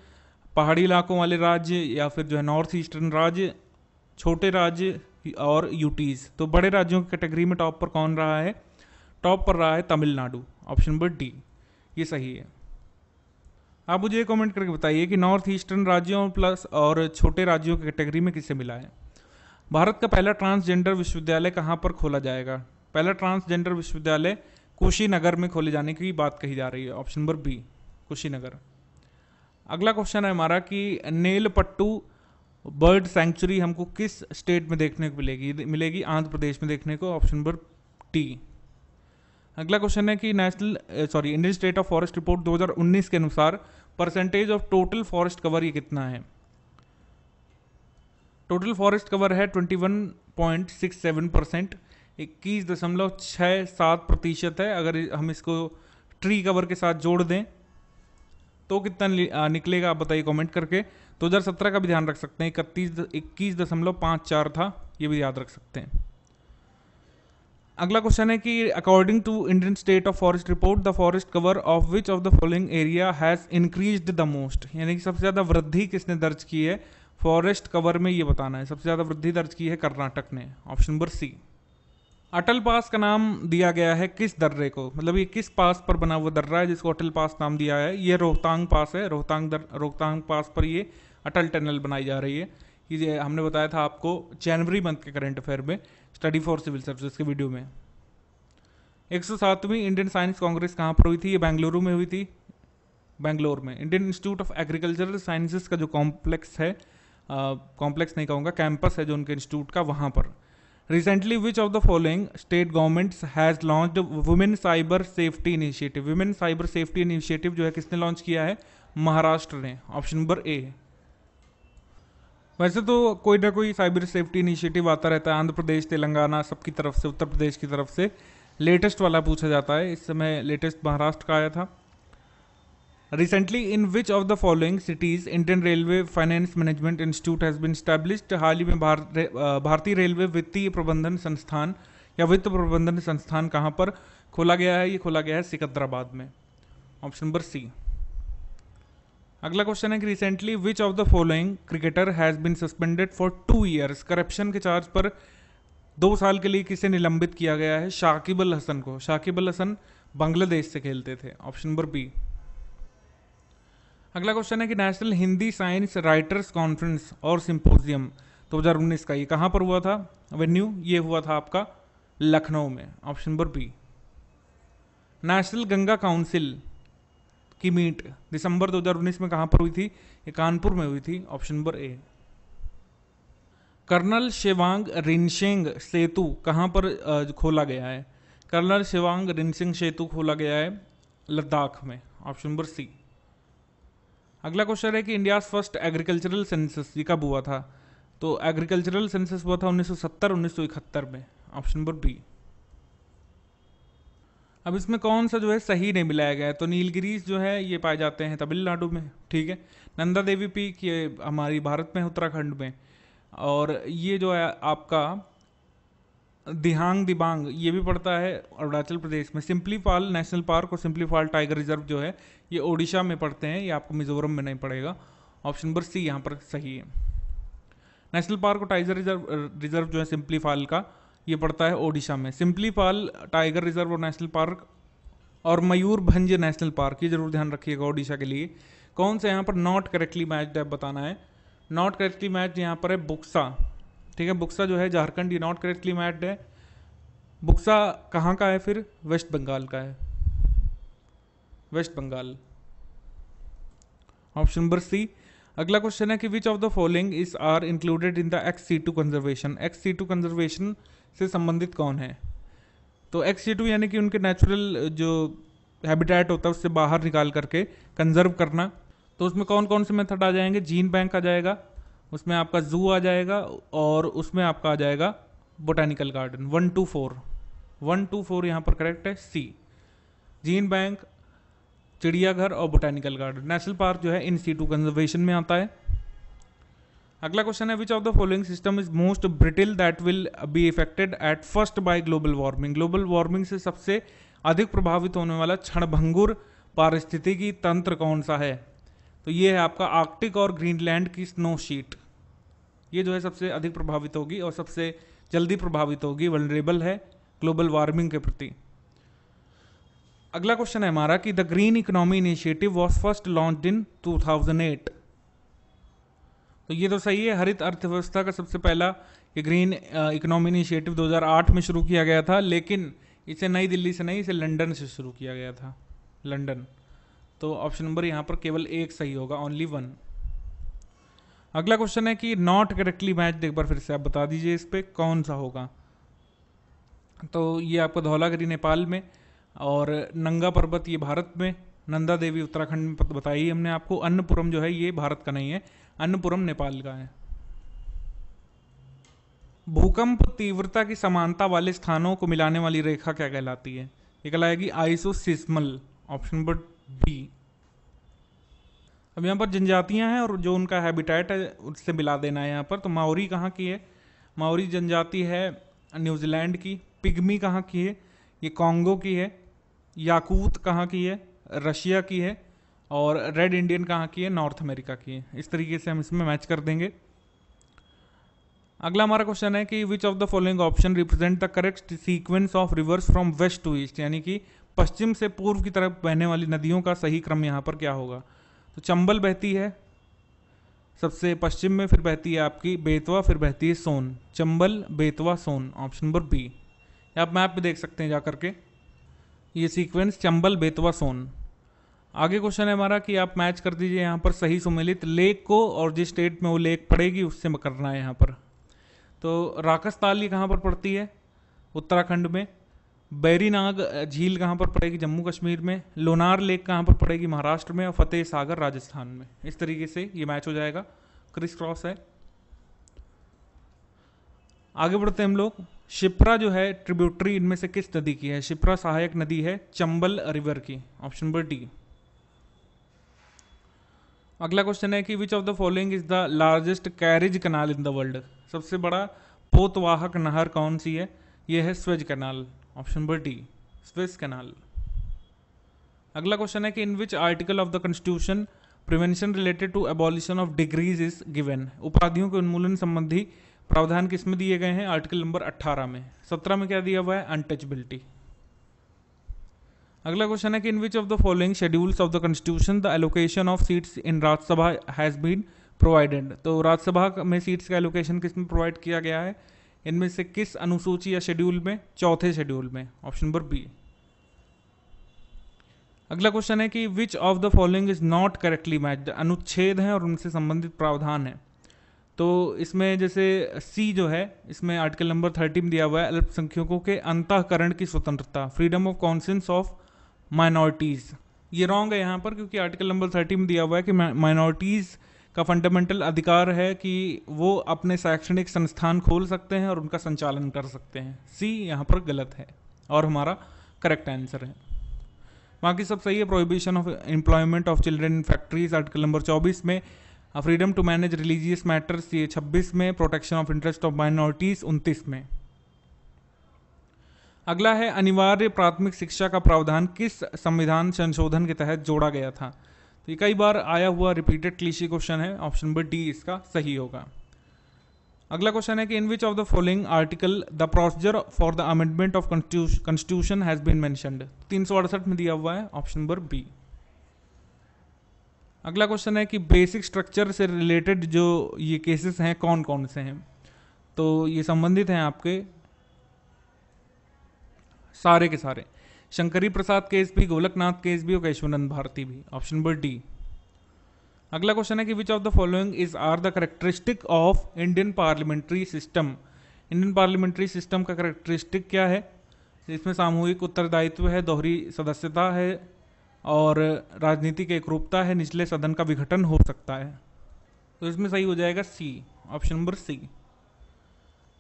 पहाड़ी इलाकों वाले राज्य या फिर जो है नॉर्थ ईस्टर्न राज्य छोटे राज्य और यूटीज तो बड़े राज्यों की कैटेगरी में टॉप पर कौन रहा है टॉप पर रहा है तमिलनाडु ऑप्शन नंबर डी ये सही है आप मुझे कमेंट करके बताइए कि नॉर्थ ईस्टर्न राज्यों प्लस और छोटे राज्यों की कैटेगरी में किसे मिला है भारत का पहला ट्रांसजेंडर विश्वविद्यालय कहाँ पर खोला जाएगा पहला ट्रांसजेंडर विश्वविद्यालय कुशीनगर में खोले जाने की बात कही जा रही है ऑप्शन नंबर बी कुशीनगर अगला क्वेश्चन है हमारा कि नेलपट्टू बर्ड सेंचुरी हमको किस स्टेट में देखने को मिलेगी मिलेगी आंध्र प्रदेश में देखने को ऑप्शन नंबर टी अगला क्वेश्चन है कि national sorry Indian State of Forest Report 2019 के अनुसार percentage of total forest cover ये कितना है टोटल फॉरेस्ट कवर है 21.67 परसेंट इक्कीस दशमलव छः सात प्रतिशत है अगर हम इसको ट्री कवर के साथ जोड़ दें तो कितना निकलेगा आप बताइए कमेंट करके दो तो हजार सत्रह का भी ध्यान रख सकते हैं इकतीस इक्कीस दशमलव पाँच चार था ये भी याद रख सकते हैं अगला क्वेश्चन है कि according to Indian State of Forest Report the forest cover of which of the following area has increase the most यानी कि सबसे ज़्यादा वृद्धि किसने दर्ज की है फॉरेस्ट कवर में ये बताना है सबसे ज़्यादा वृद्धि दर्ज की है कर्नाटक ने ऑप्शन नंबर सी अटल पास का नाम दिया गया है किस दर्रे को मतलब ये किस पास पर बना हुआ दर्रा है जिसको अटल पास नाम दिया है ये रोहतांग पास है रोहतांग दर रोहतांग पास पर ये अटल टनल बनाई जा रही है ये हमने बताया था आपको जनवरी मंथ के करंट अफेयर में स्टडी फॉर सिविल सर्विसेज के वीडियो में एक सौ सातवीं इंडियन साइंस कांग्रेस कहाँ पर हुई थी ये बेंगलुरु में हुई थी बेंगलोर में Indian institute of Agricultural Sciences का जो कॉम्प्लेक्स है कॉम्प्लेक्स नहीं कहूँगा कैंपस है जो उनके इंस्टीट्यूट का वहाँ पर recently which of the following state government has launch women cyber safety initiative women cyber safety initiative जो है किसने लॉन्च किया है महाराष्ट्र ने ऑप्शन नंबर ए वैसे तो कोई ना कोई साइबर सेफ्टी इनिशिएटिव आता रहता है आंध्र प्रदेश तेलंगाना सबकी तरफ से उत्तर प्रदेश की तरफ से लेटेस्ट वाला पूछा जाता है इस समय लेटेस्ट महाराष्ट्र का आया था Recently, in which of the following cities Indian Railway Finance Management Institute has been established? हाल ही में भारतीय रेलवे वित्तीय प्रबंधन संस्थान या वित्त प्रबंधन संस्थान कहाँ पर खोला गया है ये खोला गया है सिकंदराबाद में ऑप्शन नंबर सी अगला क्वेश्चन है कि recently which of the following cricketer has been suspended for two years corruption के चार्ज पर दो साल के लिए किसे निलंबित किया गया है शाकिब अल हसन को शाकिब अल हसन बांग्लादेश से खेलते थे ऑप्शन नंबर बी अगला क्वेश्चन है कि national Hindi science writers conference और सिंपोजियम दो हज़ार उन्नीस का ये कहाँ पर हुआ था वेन्यू ये हुआ था आपका लखनऊ में option number B national Ganga council की मीट दिसंबर 2019 में कहाँ पर हुई थी ये कानपुर में हुई थी option number A colonel Chewang Rinchen Setu कहाँ पर खोला गया है कर्नल शिवांग रिनसिंग सेतु खोला गया है लद्दाख में ऑप्शन नंबर सी अगला क्वेश्चन है कि इंडिया फर्स्ट एग्रीकल्चरल सेंसस ये कब हुआ था तो एग्रीकल्चरल सेंसस हुआ था 1970 1971 में ऑप्शन नंबर बी अब इसमें कौन सा जो है सही नहीं मिलाया गया है तो नीलगिरीज जो है ये पाए जाते हैं तमिलनाडु में ठीक है नंदा देवी पीक ये हमारी भारत में उत्तराखंड में और ये जो है आपका दिहांग दिबांग ये भी पड़ता है अरुणाचल प्रदेश में सिंपली फॉल नेशनल पार्क और सिंपली फॉल टाइगर रिजर्व जो है ये ओडिशा में पड़ते हैं ये आपको मिजोरम में नहीं पड़ेगा ऑप्शन नंबर सी यहाँ पर सही है नेशनल पार्क और टाइगर रिजर्व रिजर्व जो है सिंपली फॉल का ये पड़ता है ओडिशा में सिंपली फॉल टाइगर रिजर्व और नेशनल पार्क और मयूर भंज नेशनल पार्क ये जरूर ध्यान रखिएगा ओडिशा के लिए कौन सा यहाँ पर नॉट करेक्टली मैच है बताना है नॉट करेक्टली मैच यहाँ पर है बुक्सा ठीक है बुक्सा जो है झारखंड ये नॉट करेक्टली मैट है बुक्सा कहाँ का है फिर वेस्ट बंगाल का है West Bengal option number C अगला क्वेश्चन है कि which of the following is are included in the ex situ conservation ex situ conservation से संबंधित कौन है तो एक्स सी टू यानी कि उनके नेचुरल जो हैबिटेट होता है उससे बाहर निकाल करके कंजर्व करना तो उसमें कौन कौन से मेथड आ जाएंगे जीन बैंक आ जाएगा उसमें आपका जू आ जाएगा और उसमें आपका आ जाएगा botanical garden one two four one two four यहाँ पर करेक्ट है सी जीन बैंक चिड़ियाघर और बोटानिकल गार्डन नेशनल पार्क जो है इन सी टू कंजर्वेशन में आता है अगला क्वेश्चन है which of the following system is most brittle that will be affected at first by global warming global warming से सबसे अधिक प्रभावित होने वाला क्षणभंगुर पारिस्थितिकी तंत्र कौन सा है तो ये है आपका आर्कटिक और ग्रीनलैंड की स्नो शीट ये जो है सबसे अधिक प्रभावित होगी और सबसे जल्दी प्रभावित होगी वनरेबल है ग्लोबल वार्मिंग के प्रति अगला क्वेश्चन है हमारा कि the green economy initiative was first launch in 2008 तो ये तो सही है हरित अर्थव्यवस्था का सबसे पहला ये ग्रीन इकोनॉमी इनिशिएटिव 2008 में शुरू किया गया था लेकिन इसे नई दिल्ली से नहीं इसे लंदन से शुरू किया गया था लंदन तो ऑप्शन नंबर यहाँ पर केवल एक सही होगा ओनली वन अगला क्वेश्चन है कि नॉट करेक्टली मैच एक बार फिर से आप बता दीजिए इस पर कौन सा होगा तो ये आपको धौलागिरी नेपाल में और नंगा पर्वत ये भारत में नंदा देवी उत्तराखंड में बताई हमने आपको अन्नपुरम जो है ये भारत का नहीं है अन्नपुरम नेपाल का है भूकंप तीव्रता की समानता वाले स्थानों को मिलाने वाली रेखा क्या कहलाती है ये कहलाएगी आइसोसिस्मल ऑप्शन नंबर बी अब यहाँ पर जनजातियाँ हैं और जो उनका हैबिटेट है उससे मिला देना है यहाँ पर तो माओरी कहाँ की है माओरी जनजाति है न्यूजीलैंड की पिग्मी कहाँ की है ये कॉन्गो की है याकूत कहाँ की है रशिया की है और रेड इंडियन कहाँ की है नॉर्थ अमेरिका की है इस तरीके से हम इसमें मैच कर देंगे अगला हमारा क्वेश्चन है कि which of the following option represent the correct sequence of rivers from west to east यानी कि पश्चिम से पूर्व की तरफ बहने वाली नदियों का सही क्रम यहाँ पर क्या होगा तो चंबल बहती है सबसे पश्चिम में फिर बहती है आपकी बेतवा फिर बहती है Son Chambal Betwa Son option number B आप मैप पे देख सकते हैं जा करके ये सीक्वेंस चंबल बेतवा सोन आगे क्वेश्चन है हमारा कि आप मैच कर दीजिए यहाँ पर सही सुमेलित लेक को और जिस स्टेट में वो लेक पड़ेगी उससे करना है यहाँ पर तो राकस ताल ये कहाँ पर पड़ती है उत्तराखंड में बैरीनाग झील कहाँ पर पड़ेगी जम्मू कश्मीर में लोनार लेक कहाँ पर पड़ेगी महाराष्ट्र में और फतेह सागर राजस्थान में इस तरीके से ये मैच हो जाएगा क्रिस क्रॉस है आगे बढ़ते हम लोग शिप्रा जो है ट्रिब्यूटरी इनमें से किस नदी की है शिप्रा सहायक नदी है चंबल रिवर की ऑप्शन नंबर डी अगला क्वेश्चन है कि which of the following is the largest carriage canal in the world सबसे बड़ा पोतवाहक नहर कौन सी है यह है Suez canal option number D Swiss canal अगला क्वेश्चन है कि in which article of the constitution prevention related to abolition of degrees is given उपाधियों के उन्मूलन संबंधी प्रावधान किस में दिए गए हैं आर्टिकल नंबर 18 में 17 में क्या दिया हुआ है अनटचबिलिटी अगला क्वेश्चन है कि in which of the following schedules of the constitution the allocation of seats in Rajya Sabha has been provided तो राज्यसभा में सीट्स का एलोकेशन किस में प्रोवाइड किया गया है इनमें से किस अनुसूची या शेड्यूल में चौथे शेड्यूल में ऑप्शन नंबर बी अगला क्वेश्चन है कि which of the following is not correctly matched अनुच्छेद हैं और उनसे संबंधित प्रावधान हैं तो इसमें जैसे सी जो है इसमें आर्टिकल नंबर थर्टी में दिया हुआ है अल्पसंख्यकों के अंतकरण की स्वतंत्रता freedom of conscience of minorities ये रॉन्ग है यहाँ पर क्योंकि आर्टिकल नंबर थर्टी में दिया हुआ है कि माइनॉरिटीज़ का फंडामेंटल अधिकार है कि वो अपने शैक्षणिक संस्थान खोल सकते हैं और उनका संचालन कर सकते हैं सी यहाँ पर गलत है और हमारा करेक्ट आंसर है बाकी सब सही है prohibition of employment of children in factories article number चौबीस में freedom to manage religious matters ये छब्बीस में protection of interest of minorities उनतीस में अगला है अनिवार्य प्राथमिक शिक्षा का प्रावधान किस संविधान संशोधन के तहत जोड़ा गया था तो ये कई बार आया हुआ रिपीटेड क्लीसी क्वेश्चन है ऑप्शन नंबर डी इसका सही होगा अगला क्वेश्चन है कि in which of the following article the procedure for the amendment of constitution has been mentioned तीन सौ अड़सठ में दिया हुआ है ऑप्शन नंबर बी अगला क्वेश्चन है कि बेसिक स्ट्रक्चर से रिलेटेड जो ये केसेस हैं कौन कौन से हैं तो ये संबंधित हैं आपके सारे के सारे शंकरी प्रसाद केस भी गोलकनाथ केस भी और केशवानंद भारती भी ऑप्शन नंबर डी अगला क्वेश्चन है कि which of the following is are the characteristic of Indian parliamentary system Indian parliamentary system का करेक्टरिस्टिक क्या है इसमें सामूहिक उत्तरदायित्व है दोहरी सदस्यता है और राजनीतिक एकरूपता है निचले सदन का विघटन हो सकता है तो इसमें सही हो जाएगा सी ऑप्शन नंबर सी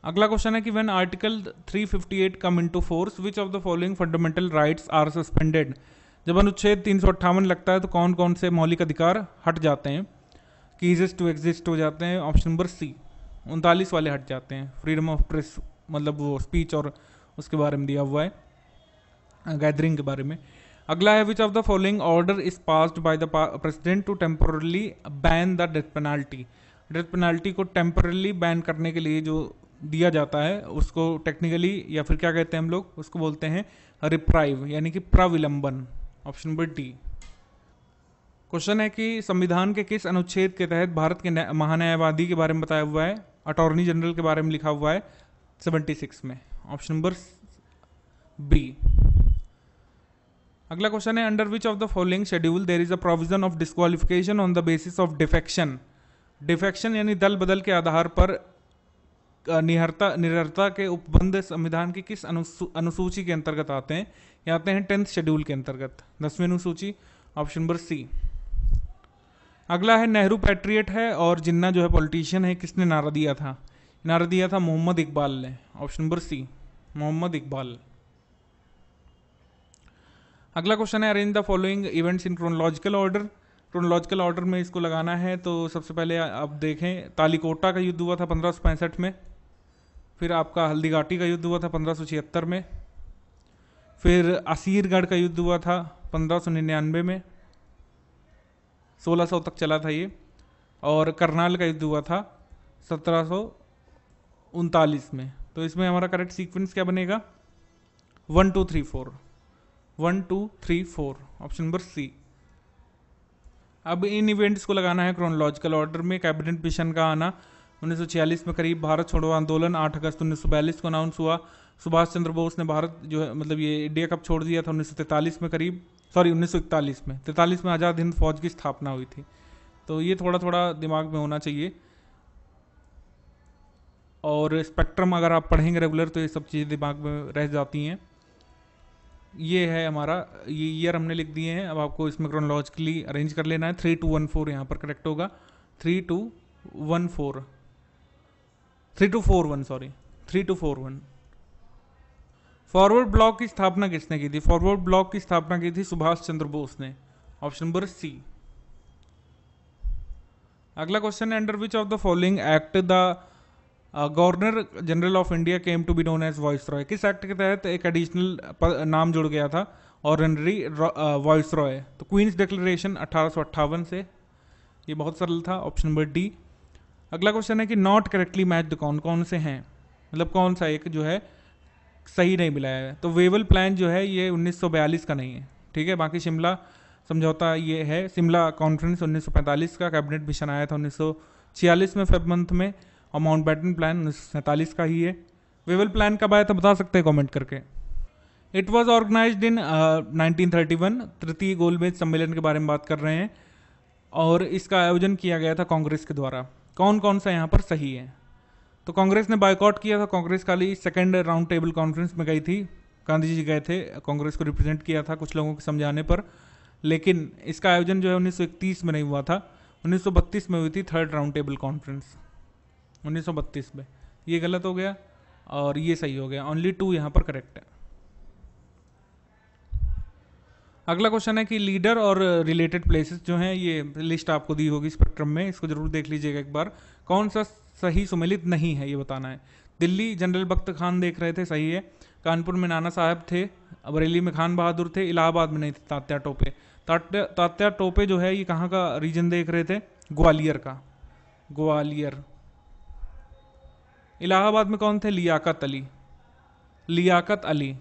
अगला क्वेश्चन है कि when article 358 come into force which of the following fundamental rights are suspended जब अनुच्छेद तीन लगता है तो कौन कौन से मौलिक अधिकार हट जाते हैं कीजेस टू एग्जिस्ट हो जाते हैं ऑप्शन नंबर सी उनतालीस वाले हट जाते हैं फ्रीडम ऑफ प्रेस मतलब वो स्पीच और उसके बारे में दिया हुआ है गैदरिंग के बारे में अगला है which of the following order is passed by the president to temporarily ban the death penalty death penalty को टेम्परली बैन करने के लिए जो दिया जाता है उसको टेक्निकली या फिर क्या कहते हैं हम लोग उसको बोलते हैं रिप्राइव यानी कि प्रविलंबन ऑप्शन नंबर डी क्वेश्चन है कि संविधान के किस अनुच्छेद के तहत भारत के महान्यायवादी के बारे में बताया हुआ है अटॉर्नी जनरल के बारे में लिखा हुआ है 76 में ऑप्शन नंबर बी अगला क्वेश्चन है under which of the following schedule there is a provision of disqualification on the basis of defection defection यानी दल बदल के आधार पर निहरता निरर्थता के उपबंध संविधान की किस अनुसू, अनुसूची के अंतर्गत आते हैं ये आते हैं टेंथ शेड्यूल के अंतर्गत दसवीं अनुसूची ऑप्शन नंबर सी अगला है नेहरू पैट्रियट है और जिन्ना जो है पॉलिटिशियन है किसने नारा दिया था नारा दिया था मोहम्मद इकबाल ने option number C Mohammad Iqbal अगला क्वेश्चन है arrange the following events in chronological order chronological order में इसको लगाना है तो सबसे पहले आप देखें तालिकोटा का युद्ध हुआ था पंद्रह में फिर आपका हल्दी घाटी का युद्ध हुआ था पंद्रह में फिर असीरगढ़ का युद्ध हुआ था पंद्रह में 1600 तक चला था ये और करनाल का युद्ध हुआ था सत्रह में तो इसमें हमारा करेक्ट सीक्वेंस क्या बनेगा one two three four one two three four option number C अब इन इवेंट्स को लगाना है क्रोनोलॉजिकल ऑर्डर में कैबिनेट मिशन का आना उन्नीस में करीब भारत छोड़ो आंदोलन 8 अगस्त उन्नीस को अनाउंस हुआ सुभाष चंद्र बोस ने भारत जो है मतलब ये इंडिया कप छोड़ दिया था उन्नीस में करीब सॉरी उन्नीस में तैतालीस में आज़ाद हिंद फौज की स्थापना हुई थी तो ये थोड़ा थोड़ा दिमाग में होना चाहिए और स्पेक्ट्रम अगर आप पढ़ेंगे रेगुलर तो ये सब चीज़ें दिमाग में रह जाती हैं ये है हमारा ये ईयर हमने लिख दिए हैं अब आपको इसमें क्रोनोलॉजिकली अरेंज कर लेना है थ्री टू वन फोर यहाँ पर करेक्ट होगा three two one four three two four one sorry three two four one Forward Bloc की स्थापना किसने की थी फॉरवर्ड ब्लॉक की स्थापना की थी सुभाष चंद्र बोस ने ऑप्शन नंबर सी अगला क्वेश्चन है under which of the following act the governor general of India came to be known as viceroy रॉय किस एक्ट के तहत एक एडिशनल uh, नाम जुड़ गया था ऑर्डनरी वॉइस रॉय तो क्वींस डिक्लेरेशन अठारह से ये बहुत सरल था ऑप्शन नंबर डी अगला क्वेश्चन है कि नॉट करेक्टली मैच कौन कौन से हैं मतलब कौन सा एक जो है सही नहीं मिला है तो वेवल प्लान जो है ये 1942 का नहीं है ठीक है बाकी शिमला समझौता ये है शिमला कॉन्फ्रेंस 1945 का कैबिनेट मिशन आया था 1946 में फेब मंथ में और माउंट बैटन प्लान उन्नीस का ही है वेवल प्लान कब आया था बता सकते हैं कॉमेंट करके it was organise in nineteen thirty one तृतीय गोलमेज सम्मेलन के बारे में बात कर रहे हैं और इसका आयोजन किया गया था कांग्रेस के द्वारा कौन कौन सा यहाँ पर सही है तो कांग्रेस ने बायकॉट किया था कांग्रेस खाली सेकेंड राउंड टेबल कॉन्फ्रेंस में गई थी गांधी जी गए थे कांग्रेस को रिप्रेजेंट किया था कुछ लोगों के समझाने पर लेकिन इसका आयोजन जो है उन्नीस में नहीं हुआ था उन्नीस में हुई थी थर्ड राउंड टेबल कॉन्फ्रेंस उन्नीस में ये गलत हो गया और ये सही हो गया ओनली टू यहाँ पर करेक्ट है अगला क्वेश्चन है कि लीडर और रिलेटेड प्लेसेस जो हैं ये लिस्ट आपको दी होगी स्पेक्ट्रम में इसको जरूर देख लीजिएगा एक बार कौन सा सही सुमेलित नहीं है ये बताना है दिल्ली जनरल बख्त खान देख रहे थे सही है कानपुर में नाना साहब थे बरेली में खान बहादुर थे इलाहाबाद में नहीं थे तात्या टोपे तात्या तात्या टोपे जो है ये कहाँ का रीजन देख रहे थे ग्वालियर का ग्वालियर इलाहाबाद में कौन थे लियाकत अली लियाकत अली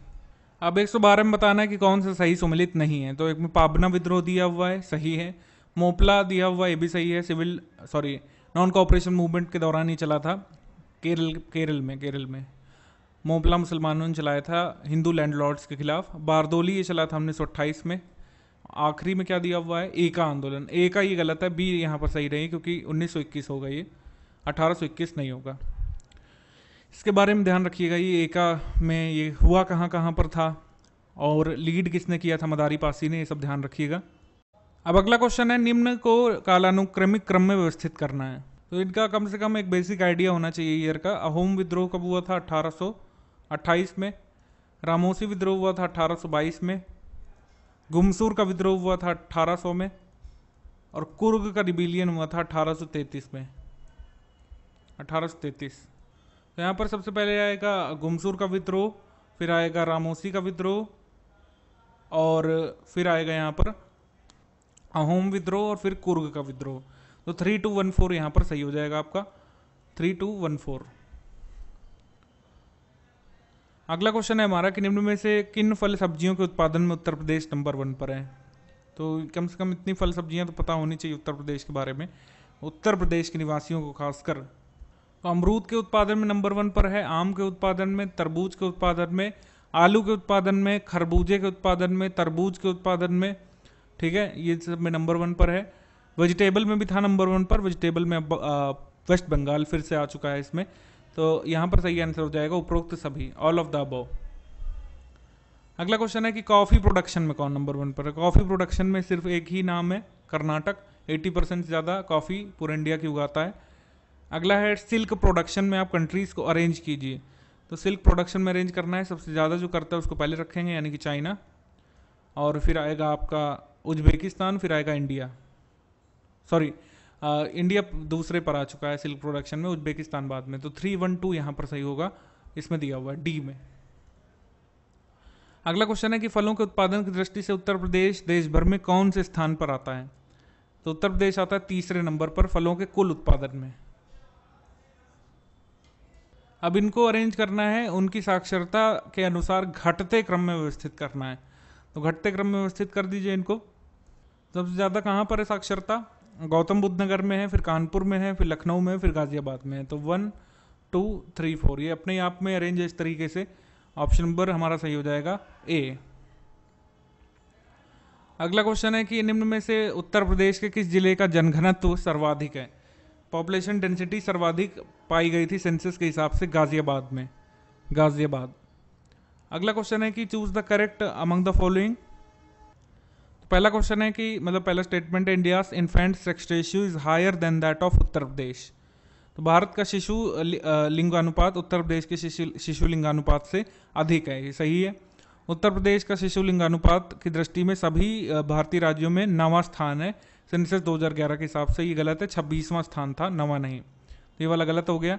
अब बारह में बताना है कि कौन सा सही सुमिलित नहीं है तो एक में पाबना विद्रोह दिया हुआ है सही है मोपला दिया हुआ ये भी सही है civil sorry non cooperation movement के दौरान ही चला था केरल केरल में केरल में मोपला मुसलमानों ने चलाया था हिंदू लैंडलॉर्ड्स के खिलाफ बारदोली ये चला था उन्नीस सौ में आखिरी में क्या दिया हुआ है एका का आंदोलन एका ये गलत है बी यहाँ पर सही रही क्योंकि 1921 होगा ये 1821 नहीं होगा इसके बारे में ध्यान रखिएगा ये एका में ये हुआ कहाँ कहाँ पर था और लीड किसने किया था मदारी पासी ने ये सब ध्यान रखिएगा अब अगला क्वेश्चन है निम्न को कालानुक्रमिक क्रम में व्यवस्थित करना है तो इनका कम से कम एक बेसिक आइडिया होना चाहिए ईयर का अहोम विद्रोह कब हुआ था अट्ठारह में रामोसी विद्रोह हुआ था अट्ठारह में गुमसूर का विद्रोह हुआ था अट्ठारह में और कुर्ग का रिबिलियन हुआ था 1833 में 1833 तो यहाँ पर सबसे पहले आएगा गुमसूर का विद्रोह फिर आएगा रामोसी का विद्रोह और फिर आएगा यहाँ पर अहोम विद्रोह और फिर कुर्ग का विद्रोह तो थ्री टू वन फोर यहाँ पर सही हो जाएगा आपका थ्री टू वन फोर अगला क्वेश्चन है हमारा कि निम्न में से किन फल सब्जियों के उत्पादन में उत्तर प्रदेश नंबर वन पर है तो कम से कम इतनी फल सब्जियां तो पता होनी चाहिए उत्तर प्रदेश के बारे में उत्तर प्रदेश के निवासियों को खासकर तो अमरूद के उत्पादन में नंबर वन पर है आम के उत्पादन में तरबूज के उत्पादन में आलू के उत्पादन में खरबूजे के उत्पादन में तरबूज के उत्पादन में ठीक है ये सब में नंबर वन पर है वेजिटेबल में भी था नंबर वन पर वेजिटेबल में वेस्ट बंगाल फिर से आ चुका है इसमें तो यहाँ पर सही आंसर हो जाएगा उपरोक्त सभी ऑल ऑफ द अबो अगला क्वेश्चन है कि कॉफ़ी प्रोडक्शन में कौन नंबर वन पर है कॉफ़ी प्रोडक्शन में सिर्फ एक ही नाम है कर्नाटक 80 परसेंट से ज़्यादा कॉफ़ी पूरे इंडिया की उगाता है अगला है सिल्क प्रोडक्शन में आप कंट्रीज़ को अरेंज कीजिए तो सिल्क प्रोडक्शन में अरेंज करना है सबसे ज़्यादा जो करता है उसको पहले रखेंगे यानी कि चाइना और फिर आएगा आपका उज्बेकिस्तान फिर आएगा इंडिया सॉरी इंडिया दूसरे पर आ चुका है सिल्क प्रोडक्शन में उज्बेकिस्तान बाद में तो थ्री वन टू यहाँ पर सही होगा इसमें दिया हुआ है डी में अगला क्वेश्चन है कि फलों के उत्पादन की दृष्टि से उत्तर प्रदेश देश भर में कौन से स्थान पर आता है तो उत्तर प्रदेश आता है तीसरे नंबर पर फलों के कुल उत्पादन में अब इनको अरेंज करना है उनकी साक्षरता के अनुसार घटते क्रम में व्यवस्थित करना है तो घटते क्रम में व्यवस्थित कर दीजिए इनको सबसे ज़्यादा कहाँ पर है साक्षरता गौतम बुद्ध नगर में है फिर कानपुर में है फिर लखनऊ में फिर गाज़ियाबाद में है तो वन टू थ्री फोर ये अपने आप में अरेंज इस तरीके से ऑप्शन नंबर हमारा सही हो जाएगा ए अगला क्वेश्चन है कि निम्न में से उत्तर प्रदेश के किस जिले का जनघनत्व सर्वाधिक है पॉपुलेशन डेंसिटी सर्वाधिक पाई गई थी सेंसस के हिसाब से गाजियाबाद में गाजियाबाद अगला क्वेश्चन है कि choose the correct among the following पहला क्वेश्चन है कि मतलब पहला स्टेटमेंट है India infant sex ratio is higher than that of Uttar Pradesh तो भारत का शिशु लिंगानुपात उत्तर प्रदेश के शिशु शिशु लिंगानुपात से अधिक है ये सही है उत्तर प्रदेश का शिशु लिंगानुपात की दृष्टि में सभी भारतीय राज्यों में नवा स्थान है सेंसस 2011 के हिसाब से ये गलत है छब्बीसवां स्थान था नवा नहीं तो ये वाला गलत हो गया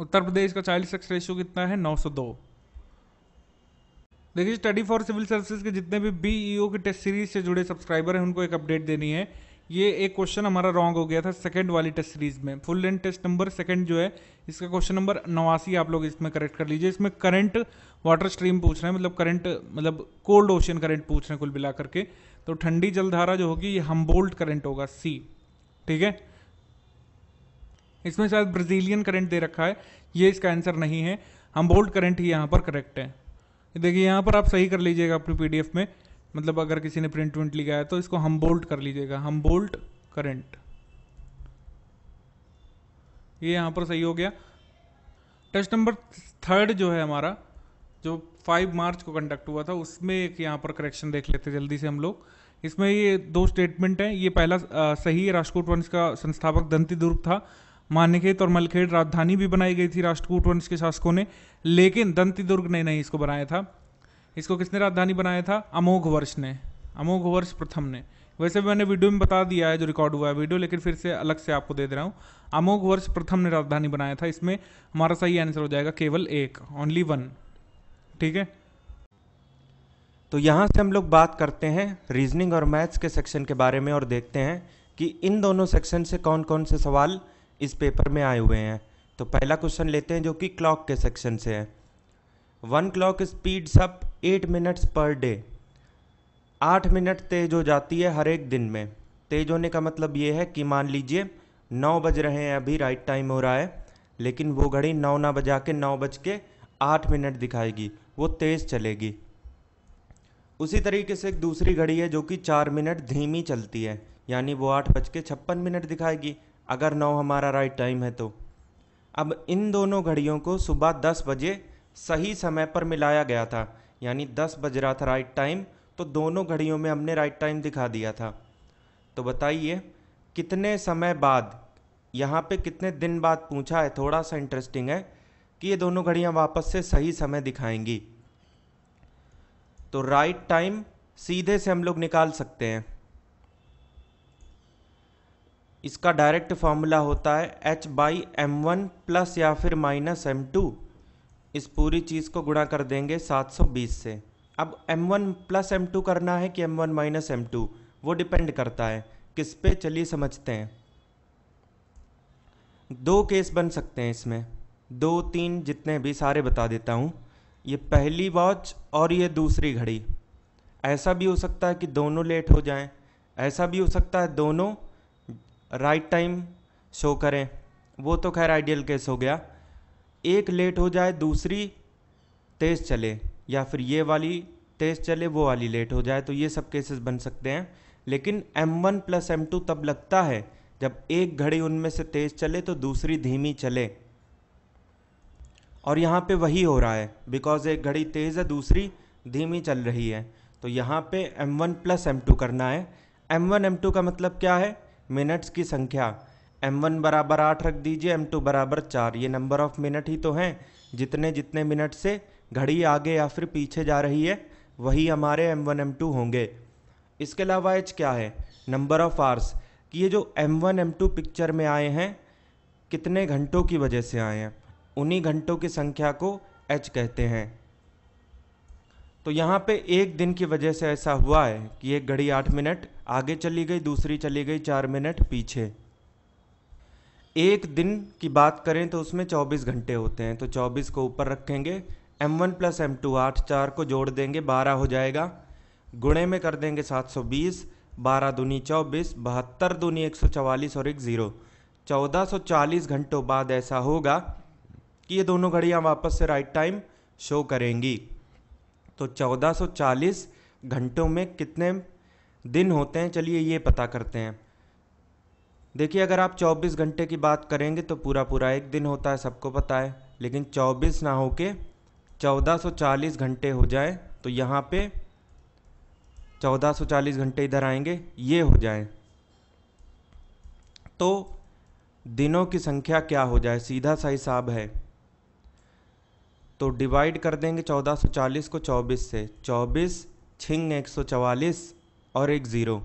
उत्तर प्रदेश का चाइल्ड सेक्स रेशियो कितना है 902 देखिए स्टडी फॉर सिविल सर्विसेज के जितने भी बी e की टेस्ट सीरीज से जुड़े सब्सक्राइबर हैं उनको एक अपडेट देनी है ये एक क्वेश्चन हमारा रॉन्ग हो गया था सेकंड वाली टेस्ट सीरीज में full length test number second जो है इसका क्वेश्चन नंबर नवासी आप लोग इसमें करेक्ट कर लीजिए इसमें करंट वाटर स्ट्रीम पूछ रहे हैं मतलब करंट मतलब कोल्ड ओशन करंट पूछ रहे हैं कुल मिला करके तो ठंडी जलधारा जो होगी ये हम्बोल्ट करंट होगा सी ठीक है इसमें शायद ब्राजीलियन करंट दे रखा है ये इसका आंसर नहीं है हम्बोल्ट करंट ही यहाँ पर करेक्ट है देखिए यहाँ पर आप सही कर लीजिएगा अपने पीडीएफ में मतलब अगर किसी ने प्रिंट विंट लिखा है तो इसको हम्बोल्ट कर लीजिएगा हम्बोल्ट करंट ये यहाँ पर सही हो गया टेस्ट नंबर थर्ड जो है हमारा जो फाइव मार्च को कंडक्ट हुआ था उसमें एक यहाँ पर करेक्शन देख लेते जल्दी से हम लोग इसमें ये दो स्टेटमेंट हैं ये पहला आ, सही है राष्ट्रकूट वंश का संस्थापक दंती दुर्ग था मानिकेत और मलखेड़ राजधानी भी बनाई गई थी राष्ट्रकूट वंश के शासकों ने लेकिन दंती दुर्ग ने नहीं इसको बनाया था इसको किसने राजधानी बनाया था अमोघ वर्ष ने अमोघ वर्ष प्रथम ने वैसे भी मैंने वीडियो में बता दिया है जो रिकॉर्ड हुआ है वीडियो लेकिन फिर से अलग से आपको दे दे रहा हूँ अमोघ वर्ष प्रथम ने राजधानी बनाया था इसमें हमारा सही आंसर हो जाएगा केवल एक ओनली वन ठीक है तो यहाँ से हम लोग बात करते हैं रीजनिंग और मैथ्स के सेक्शन के बारे में और देखते हैं कि इन दोनों सेक्शन से कौन कौन से सवाल इस पेपर में आए हुए हैं तो पहला क्वेश्चन लेते हैं जो कि क्लॉक के सेक्शन से है one clock speeds up eight minutes per day आठ मिनट तेज हो जाती है हर एक दिन में तेज होने का मतलब ये है कि मान लीजिए नौ बज रहे हैं अभी राइट टाइम हो रहा है लेकिन वो घड़ी नौ ना बजा के नौ बज के आठ मिनट दिखाएगी वो तेज़ चलेगी उसी तरीके से एक दूसरी घड़ी है जो कि चार मिनट धीमी चलती है यानी वो आठ बज के छप्पन मिनट दिखाएगी अगर नौ हमारा राइट टाइम है तो अब इन दोनों घड़ियों को सुबह दस बजे सही समय पर मिलाया गया था यानी दस बज रहा था राइट टाइम तो दोनों घड़ियों में हमने राइट टाइम दिखा दिया था तो बताइए कितने समय बाद यहाँ पे कितने दिन बाद पूछा है थोड़ा सा इंटरेस्टिंग है कि ये दोनों घड़ियां वापस से सही समय दिखाएंगी तो राइट टाइम सीधे से हम लोग निकाल सकते हैं इसका डायरेक्ट फॉर्मूला होता है H by M one plus या फिर माइनस एम टू इस पूरी चीज़ को गुणा कर देंगे 720 से अब M one plus M two करना है कि M one minus M two वो डिपेंड करता है किस पे चलिए समझते हैं दो केस बन सकते हैं इसमें दो तीन जितने भी सारे बता देता हूँ ये पहली वॉच और ये दूसरी घड़ी ऐसा भी हो सकता है कि दोनों लेट हो जाएं ऐसा भी हो सकता है दोनों राइट टाइम शो करें वो तो खैर आइडियल केस हो गया एक लेट हो जाए दूसरी तेज़ चले या फिर ये वाली तेज़ चले वो वाली लेट हो जाए तो ये सब केसेस बन सकते हैं लेकिन M1 वन प्लस एम तब लगता है जब एक घड़ी उनमें से तेज़ चले तो दूसरी धीमी चले और यहाँ पे वही हो रहा है बिकॉज़ एक घड़ी तेज़ है दूसरी धीमी चल रही है तो यहाँ पे m1 वन प्लस एम करना है m1 m2 का मतलब क्या है मिनट्स की संख्या m1 बराबर आठ रख दीजिए m2 बराबर चार ये नंबर ऑफ़ मिनट ही तो हैं जितने जितने मिनट से घड़ी आगे या फिर पीछे जा रही है वही हमारे m1 m2 होंगे इसके अलावा एच क्या है नंबर ऑफ़ आर्स कि ये जो m1 m2 पिक्चर में आए हैं कितने घंटों की वजह से आए हैं उन्हीं घंटों की संख्या को एच कहते हैं तो यहाँ पे एक दिन की वजह से ऐसा हुआ है कि एक घड़ी आठ मिनट आगे चली गई दूसरी चली गई चार मिनट पीछे एक दिन की बात करें तो उसमें 24 घंटे होते हैं तो 24 को ऊपर रखेंगे m1 one plus M to आठ चार को जोड़ देंगे 12 हो जाएगा गुणे में कर देंगे 720 12 दूनी चौबीस बहत्तर दूनी एक और एक ज़ीरो चौदह घंटों बाद ऐसा होगा कि ये दोनों घड़ियाँ वापस से राइट टाइम शो करेंगी तो 1440 घंटों में कितने दिन होते हैं चलिए ये पता करते हैं देखिए अगर आप 24 घंटे की बात करेंगे तो पूरा पूरा एक दिन होता है सबको पता है लेकिन 24 ना हो के 1440 घंटे हो जाए तो यहाँ पे 1440 घंटे इधर आएंगे ये हो जाए तो दिनों की संख्या क्या हो जाए सीधा सा हिसाब है तो डिवाइड कर देंगे 1440 को 24 से 24 छिंग 144 और एक ज़ीरो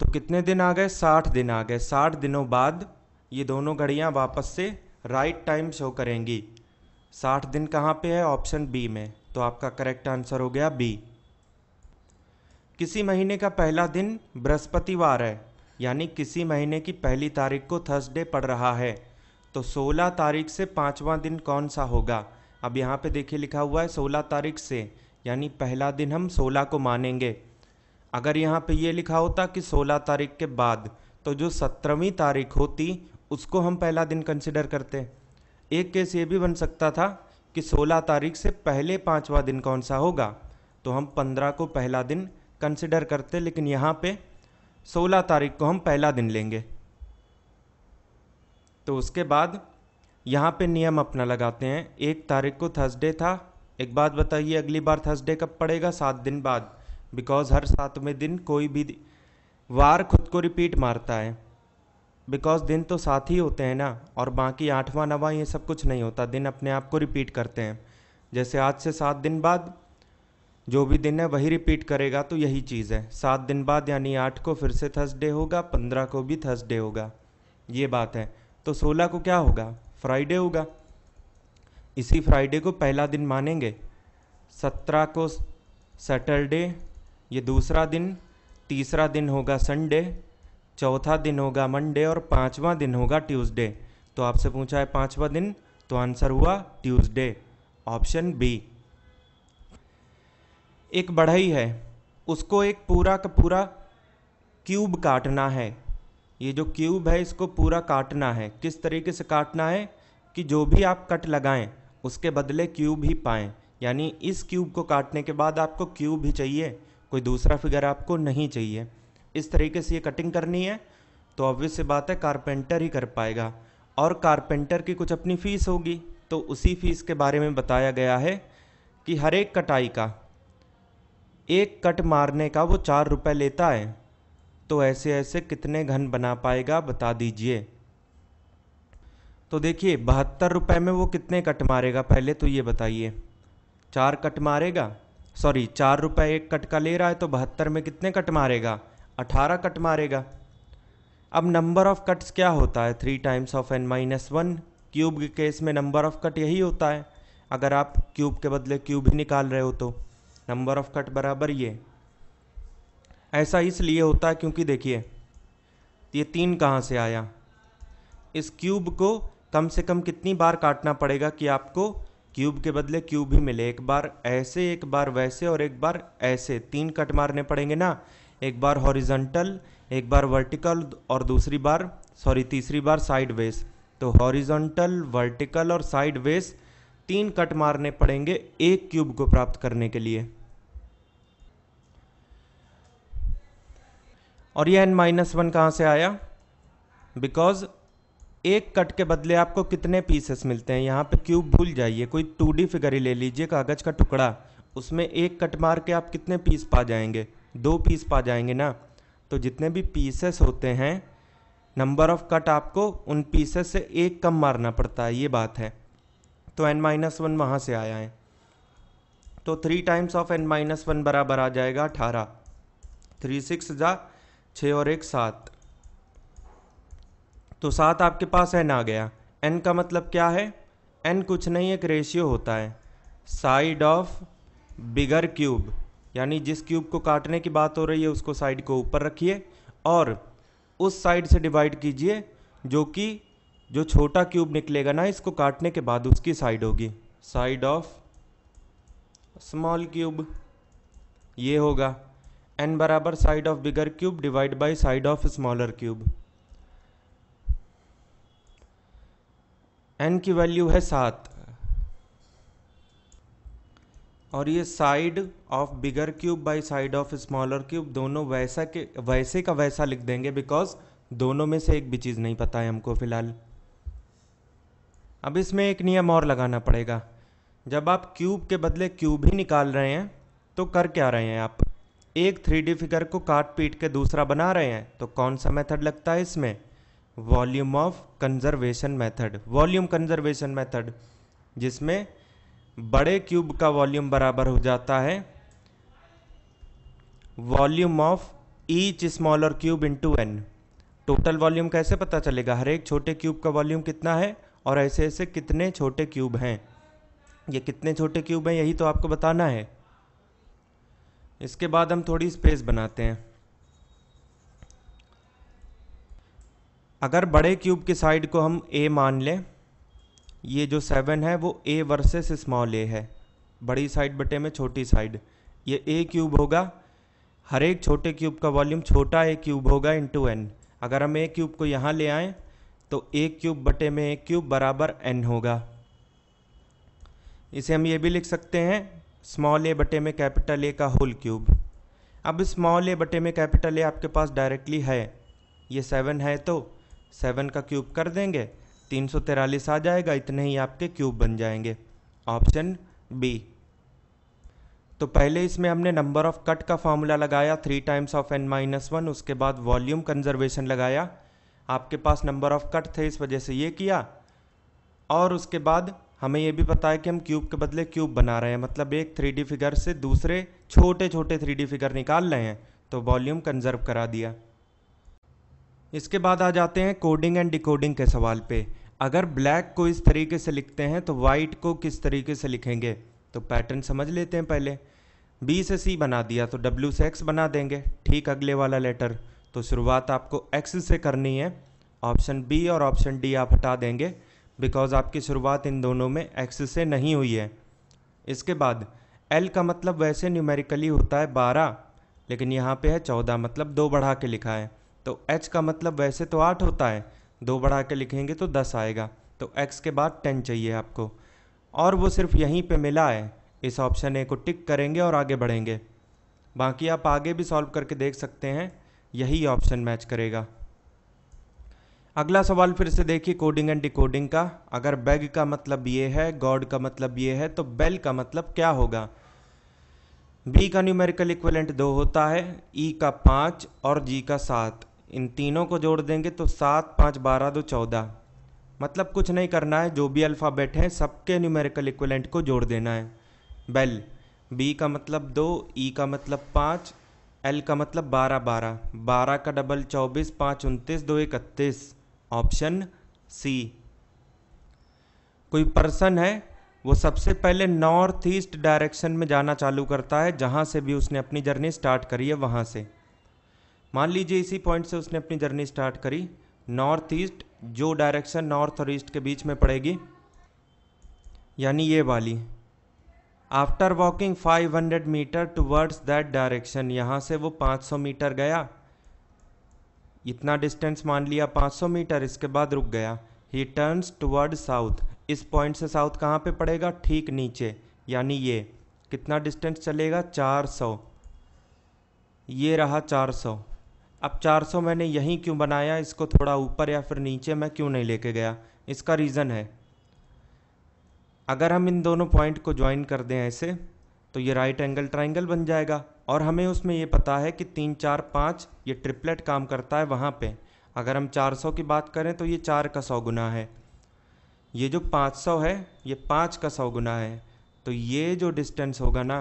तो कितने दिन आ गए 60 दिन आ गए 60 दिनों बाद ये दोनों घड़ियाँ वापस से राइट टाइम शो करेंगी 60 दिन कहाँ पे है ऑप्शन बी में तो आपका करेक्ट आंसर हो गया बी किसी महीने का पहला दिन बृहस्पतिवार है यानी किसी महीने की पहली तारीख को थर्सडे पड़ रहा है तो 16 तारीख से पाँचवा दिन कौन सा होगा अब यहाँ पे देखिए लिखा हुआ है 16 तारीख से यानी पहला दिन हम 16 को मानेंगे अगर यहाँ पे ये लिखा होता कि 16 तारीख के बाद तो जो सत्रहवीं तारीख होती उसको हम पहला दिन कंसिडर करते एक केस ये भी बन सकता था कि 16 तारीख से पहले पाँचवा दिन कौन सा होगा तो हम 15 को पहला दिन कंसिडर करते लेकिन यहाँ पे 16 तारीख को हम पहला दिन लेंगे तो उसके बाद यहाँ पे नियम अपना लगाते हैं एक तारीख को थर्सडे था एक बात बताइए अगली बार थर्सडे कब पड़ेगा सात दिन बाद बिकॉज़ हर सातवें दिन कोई भी वार खुद को रिपीट मारता है बिकॉज़ दिन तो सात ही होते हैं ना और बाकी आठवां नवा ये सब कुछ नहीं होता दिन अपने आप को रिपीट करते हैं जैसे आज से सात दिन बाद जो भी दिन है वही रिपीट करेगा तो यही चीज़ है सात दिन बाद यानी आठ को फिर से थर्सडे होगा पंद्रह को भी थर्सडे होगा ये बात है तो सोलह को क्या होगा फ्राइडे होगा इसी फ्राइडे को पहला दिन मानेंगे सत्रह को सैटरडे ये दूसरा दिन तीसरा दिन होगा संडे चौथा दिन होगा मंडे और पांचवा दिन होगा ट्यूसडे तो आपसे पूछा है पांचवा दिन तो आंसर हुआ ट्यूसडे ऑप्शन बी एक बढ़ई है उसको एक पूरा का पूरा क्यूब काटना है ये जो क्यूब है इसको पूरा काटना है किस तरीके से काटना है कि जो भी आप कट लगाएं उसके बदले क्यूब ही पाएँ यानी इस क्यूब को काटने के बाद आपको क्यूब ही चाहिए कोई दूसरा फिगर आपको नहीं चाहिए इस तरीके से ये कटिंग करनी है तो ऑब्वियस से बात है कारपेंटर ही कर पाएगा और कारपेंटर की कुछ अपनी फ़ीस होगी तो उसी फीस के बारे में बताया गया है कि हर एक कटाई का एक कट मारने का वो चार रुपये लेता है तो ऐसे ऐसे कितने घन बना पाएगा बता दीजिए तो देखिए बहत्तर रुपये में वो कितने कट मारेगा पहले तो ये बताइए चार कट मारेगा सॉरी चार रुपये एक कट का ले रहा है तो बहत्तर में कितने कट मारेगा अठारह कट मारेगा अब नंबर ऑफ़ कट्स क्या होता है three times of N minus one cube के केस में नंबर ऑफ़ कट यही होता है अगर आप क्यूब के बदले क्यूब ही निकाल रहे हो तो नंबर ऑफ़ कट बराबर ये ऐसा इसलिए होता है क्योंकि देखिए ये तीन कहाँ से आया इस क्यूब को कम से कम कितनी बार काटना पड़ेगा कि आपको क्यूब के बदले क्यूब ही मिले एक बार ऐसे एक बार वैसे और एक बार ऐसे तीन कट मारने पड़ेंगे ना एक बार हॉरिजेंटल एक बार वर्टिकल और दूसरी बार सॉरी तीसरी बार साइड वेस तो हॉरिजेंटल वर्टिकल और साइड वेस तीन कट मारने पड़ेंगे एक क्यूब को प्राप्त करने के लिए और ये एन माइनस वन कहाँ से आया बिकॉज एक कट के बदले आपको कितने पीसेस मिलते हैं यहाँ पे क्यूब भूल जाइए कोई टू डी फिगर ही ले लीजिए कागज़ का टुकड़ा उसमें एक कट मार के आप कितने पीस पा जाएंगे दो पीस पा जाएंगे ना तो जितने भी पीसेस होते हैं नंबर ऑफ कट आपको उन पीसेस से एक कम मारना पड़ता है ये बात है तो एन माइनस वन वहाँ से आया है तो three times of N minus one बराबर आ जाएगा अठारह थ्री सिक्स ज़ा छः और एक सात तो सात आपके पास एन आ गया एन का मतलब क्या है एन कुछ नहीं एक रेशियो होता है साइड ऑफ बिगर क्यूब यानी जिस क्यूब को काटने की बात हो रही है उसको साइड को ऊपर रखिए और उस साइड से डिवाइड कीजिए जो कि जो छोटा क्यूब निकलेगा ना इसको काटने के बाद उसकी साइड होगी साइड ऑफ स्मॉल क्यूब ये होगा एन बराबर side of bigger cube divide by side of smaller cube N की वैल्यू है सात और ये side of bigger cube by side of smaller cube दोनों वैसा के वैसे का वैसा लिख देंगे बिकॉज दोनों में से एक भी चीज़ नहीं पता है हमको फिलहाल अब इसमें एक नियम और लगाना पड़ेगा जब आप क्यूब के बदले क्यूब ही निकाल रहे हैं तो कर क्या रहे हैं आप एक थ्री डी फिगर को काट पीट के दूसरा बना रहे हैं तो कौन सा मेथड लगता है इसमें volume of conservation method volume conservation method जिसमें बड़े क्यूब का वॉल्यूम बराबर हो जाता है volume of each smaller cube into N total volume कैसे पता चलेगा हर एक छोटे क्यूब का वॉल्यूम कितना है और ऐसे ऐसे कितने छोटे क्यूब हैं ये कितने छोटे क्यूब हैं यही तो आपको बताना है इसके बाद हम थोड़ी स्पेस बनाते हैं अगर बड़े क्यूब की साइड को हम ए मान लें ये जो सेवन है वो ए वर्सेस स्मॉल ए है बड़ी साइड बटे में छोटी साइड ये ए क्यूब होगा हर एक छोटे क्यूब का वॉल्यूम छोटा ए क्यूब होगा इंटू एन अगर हम ए क्यूब को यहाँ ले आएँ तो ए क्यूब बटे में ए क्यूब बराबर एन होगा इसे हम ये भी लिख सकते हैं स्मॉल ए बटे में कैपिटल ए का होल क्यूब अब स्मॉल ए बटे में कैपिटल ए आपके पास डायरेक्टली है ये सेवन है तो सेवन का क्यूब कर देंगे तीन सौ तिरालीस आ जाएगा इतने ही आपके क्यूब बन जाएंगे ऑप्शन बी तो पहले इसमें हमने नंबर ऑफ कट का फार्मूला लगाया three times of N minus one उसके बाद वॉल्यूम कंजर्वेशन लगाया आपके पास नंबर ऑफ कट थे इस वजह से ये किया और उसके बाद हमें ये भी पता है कि हम क्यूब के बदले क्यूब बना रहे हैं मतलब एक थ्री फिगर से दूसरे छोटे छोटे थ्री फिगर निकाल रहे हैं तो वॉल्यूम कंजर्व करा दिया इसके बाद आ जाते हैं कोडिंग एंड डिकोडिंग के सवाल पे अगर ब्लैक को इस तरीके से लिखते हैं तो वाइट को किस तरीके से लिखेंगे तो पैटर्न समझ लेते हैं पहले बी से सी बना दिया तो डब्ल्यू से एक्स बना देंगे ठीक अगले वाला लेटर तो शुरुआत आपको एक्स से करनी है ऑप्शन बी और ऑप्शन डी आप हटा देंगे बिकॉज़ आपकी शुरुआत इन दोनों में एक्स से नहीं हुई है इसके बाद एल का मतलब वैसे न्यूमेरिकली होता है बारह लेकिन यहाँ पे है चौदह मतलब दो बढ़ा के लिखा है तो एच का मतलब वैसे तो आठ होता है दो बढ़ा के लिखेंगे तो दस आएगा तो एक्स के बाद टेन चाहिए आपको और वो सिर्फ यहीं पे मिला है इस ऑप्शन ए को टिक करेंगे और आगे बढ़ेंगे बाकी आप आगे भी सॉल्व करके देख सकते हैं यही ऑप्शन मैच करेगा अगला सवाल फिर से देखिए कोडिंग एंड डिकोडिंग का अगर बैग का मतलब ये है गॉड का मतलब ये है तो बेल का मतलब क्या होगा बी का न्यूमेरिकल इक्वलेंट दो होता है ई e का पाँच और जी का सात इन तीनों को जोड़ देंगे तो सात पाँच बारह दो चौदह मतलब कुछ नहीं करना है जो भी अल्फ़ाबेट हैं सबके न्यूमेरिकल इक्वलेंट को जोड़ देना है बेल बी का मतलब दो ई e का मतलब पाँच एल का मतलब बारह बारह बारह का डबल चौबीस पाँच उनतीस दो इकतीस ऑप्शन सी कोई पर्सन है वो सबसे पहले नॉर्थ ईस्ट डायरेक्शन में जाना चालू करता है जहाँ से भी उसने अपनी जर्नी स्टार्ट करी है वहाँ से मान लीजिए इसी पॉइंट से उसने अपनी जर्नी स्टार्ट करी नॉर्थ ईस्ट जो डायरेक्शन नॉर्थ और ईस्ट के बीच में पड़ेगी यानी ये वाली after walking 500 metre towards that direction यहाँ से वो 500 मीटर गया इतना डिस्टेंस मान लिया 500 मीटर इसके बाद रुक गया ही टर्न्स टुवर्ड साउथ इस पॉइंट से साउथ कहाँ पे पड़ेगा ठीक नीचे यानी ये कितना डिस्टेंस चलेगा 400 ये रहा 400 अब 400 मैंने यहीं क्यों बनाया इसको थोड़ा ऊपर या फिर नीचे मैं क्यों नहीं लेके गया इसका रीज़न है अगर हम इन दोनों पॉइंट को ज्वाइन कर दें ऐसे तो ये राइट एंगल ट्राइंगल बन जाएगा और हमें उसमें ये पता है कि तीन चार पाँच ये ट्रिपलेट काम करता है वहाँ पे अगर हम 400 की बात करें तो ये चार का सौ गुना है ये जो 500 है ये पाँच का सौ गुना है तो ये जो डिस्टेंस होगा ना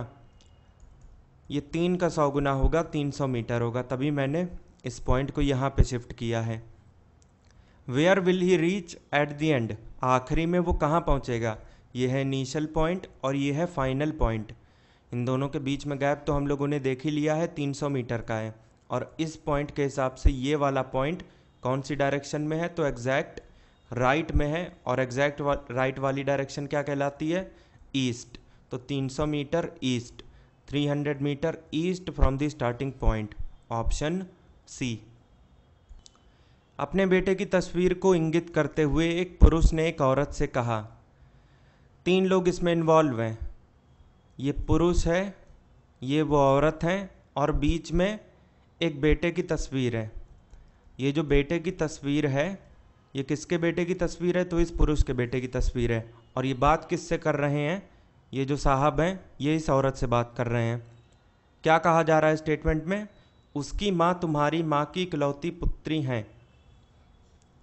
ये तीन का सौ गुना होगा 300 मीटर होगा तभी मैंने इस पॉइंट को यहाँ पे शिफ्ट किया है where will he reach at the end आखिरी में वो कहाँ पहुँचेगा ये है इनिशियल पॉइंट और ये है फाइनल पॉइंट इन दोनों के बीच में गैप तो हम लोगों ने देख ही लिया है 300 मीटर का है और इस पॉइंट के हिसाब से ये वाला पॉइंट कौन सी डायरेक्शन में है तो एग्जैक्ट राइट में है और एग्जैक्ट वा, राइट वाली डायरेक्शन क्या कहलाती है ईस्ट तो 300 metre east 300 metre east from the starting point option C अपने बेटे की तस्वीर को इंगित करते हुए एक पुरुष ने एक औरत से कहा तीन लोग इसमें इन्वॉल्व हैं ये पुरुष है ये वो औरत है और बीच में एक बेटे की तस्वीर है ये जो बेटे की तस्वीर है ये किसके बेटे की तस्वीर है तो इस पुरुष के बेटे की तस्वीर है और ये बात किससे कर रहे हैं ये जो साहब हैं ये इस औरत से बात कर रहे हैं क्या कहा जा रहा है स्टेटमेंट में उसकी माँ तुम्हारी माँ की इकलौती पुत्री हैं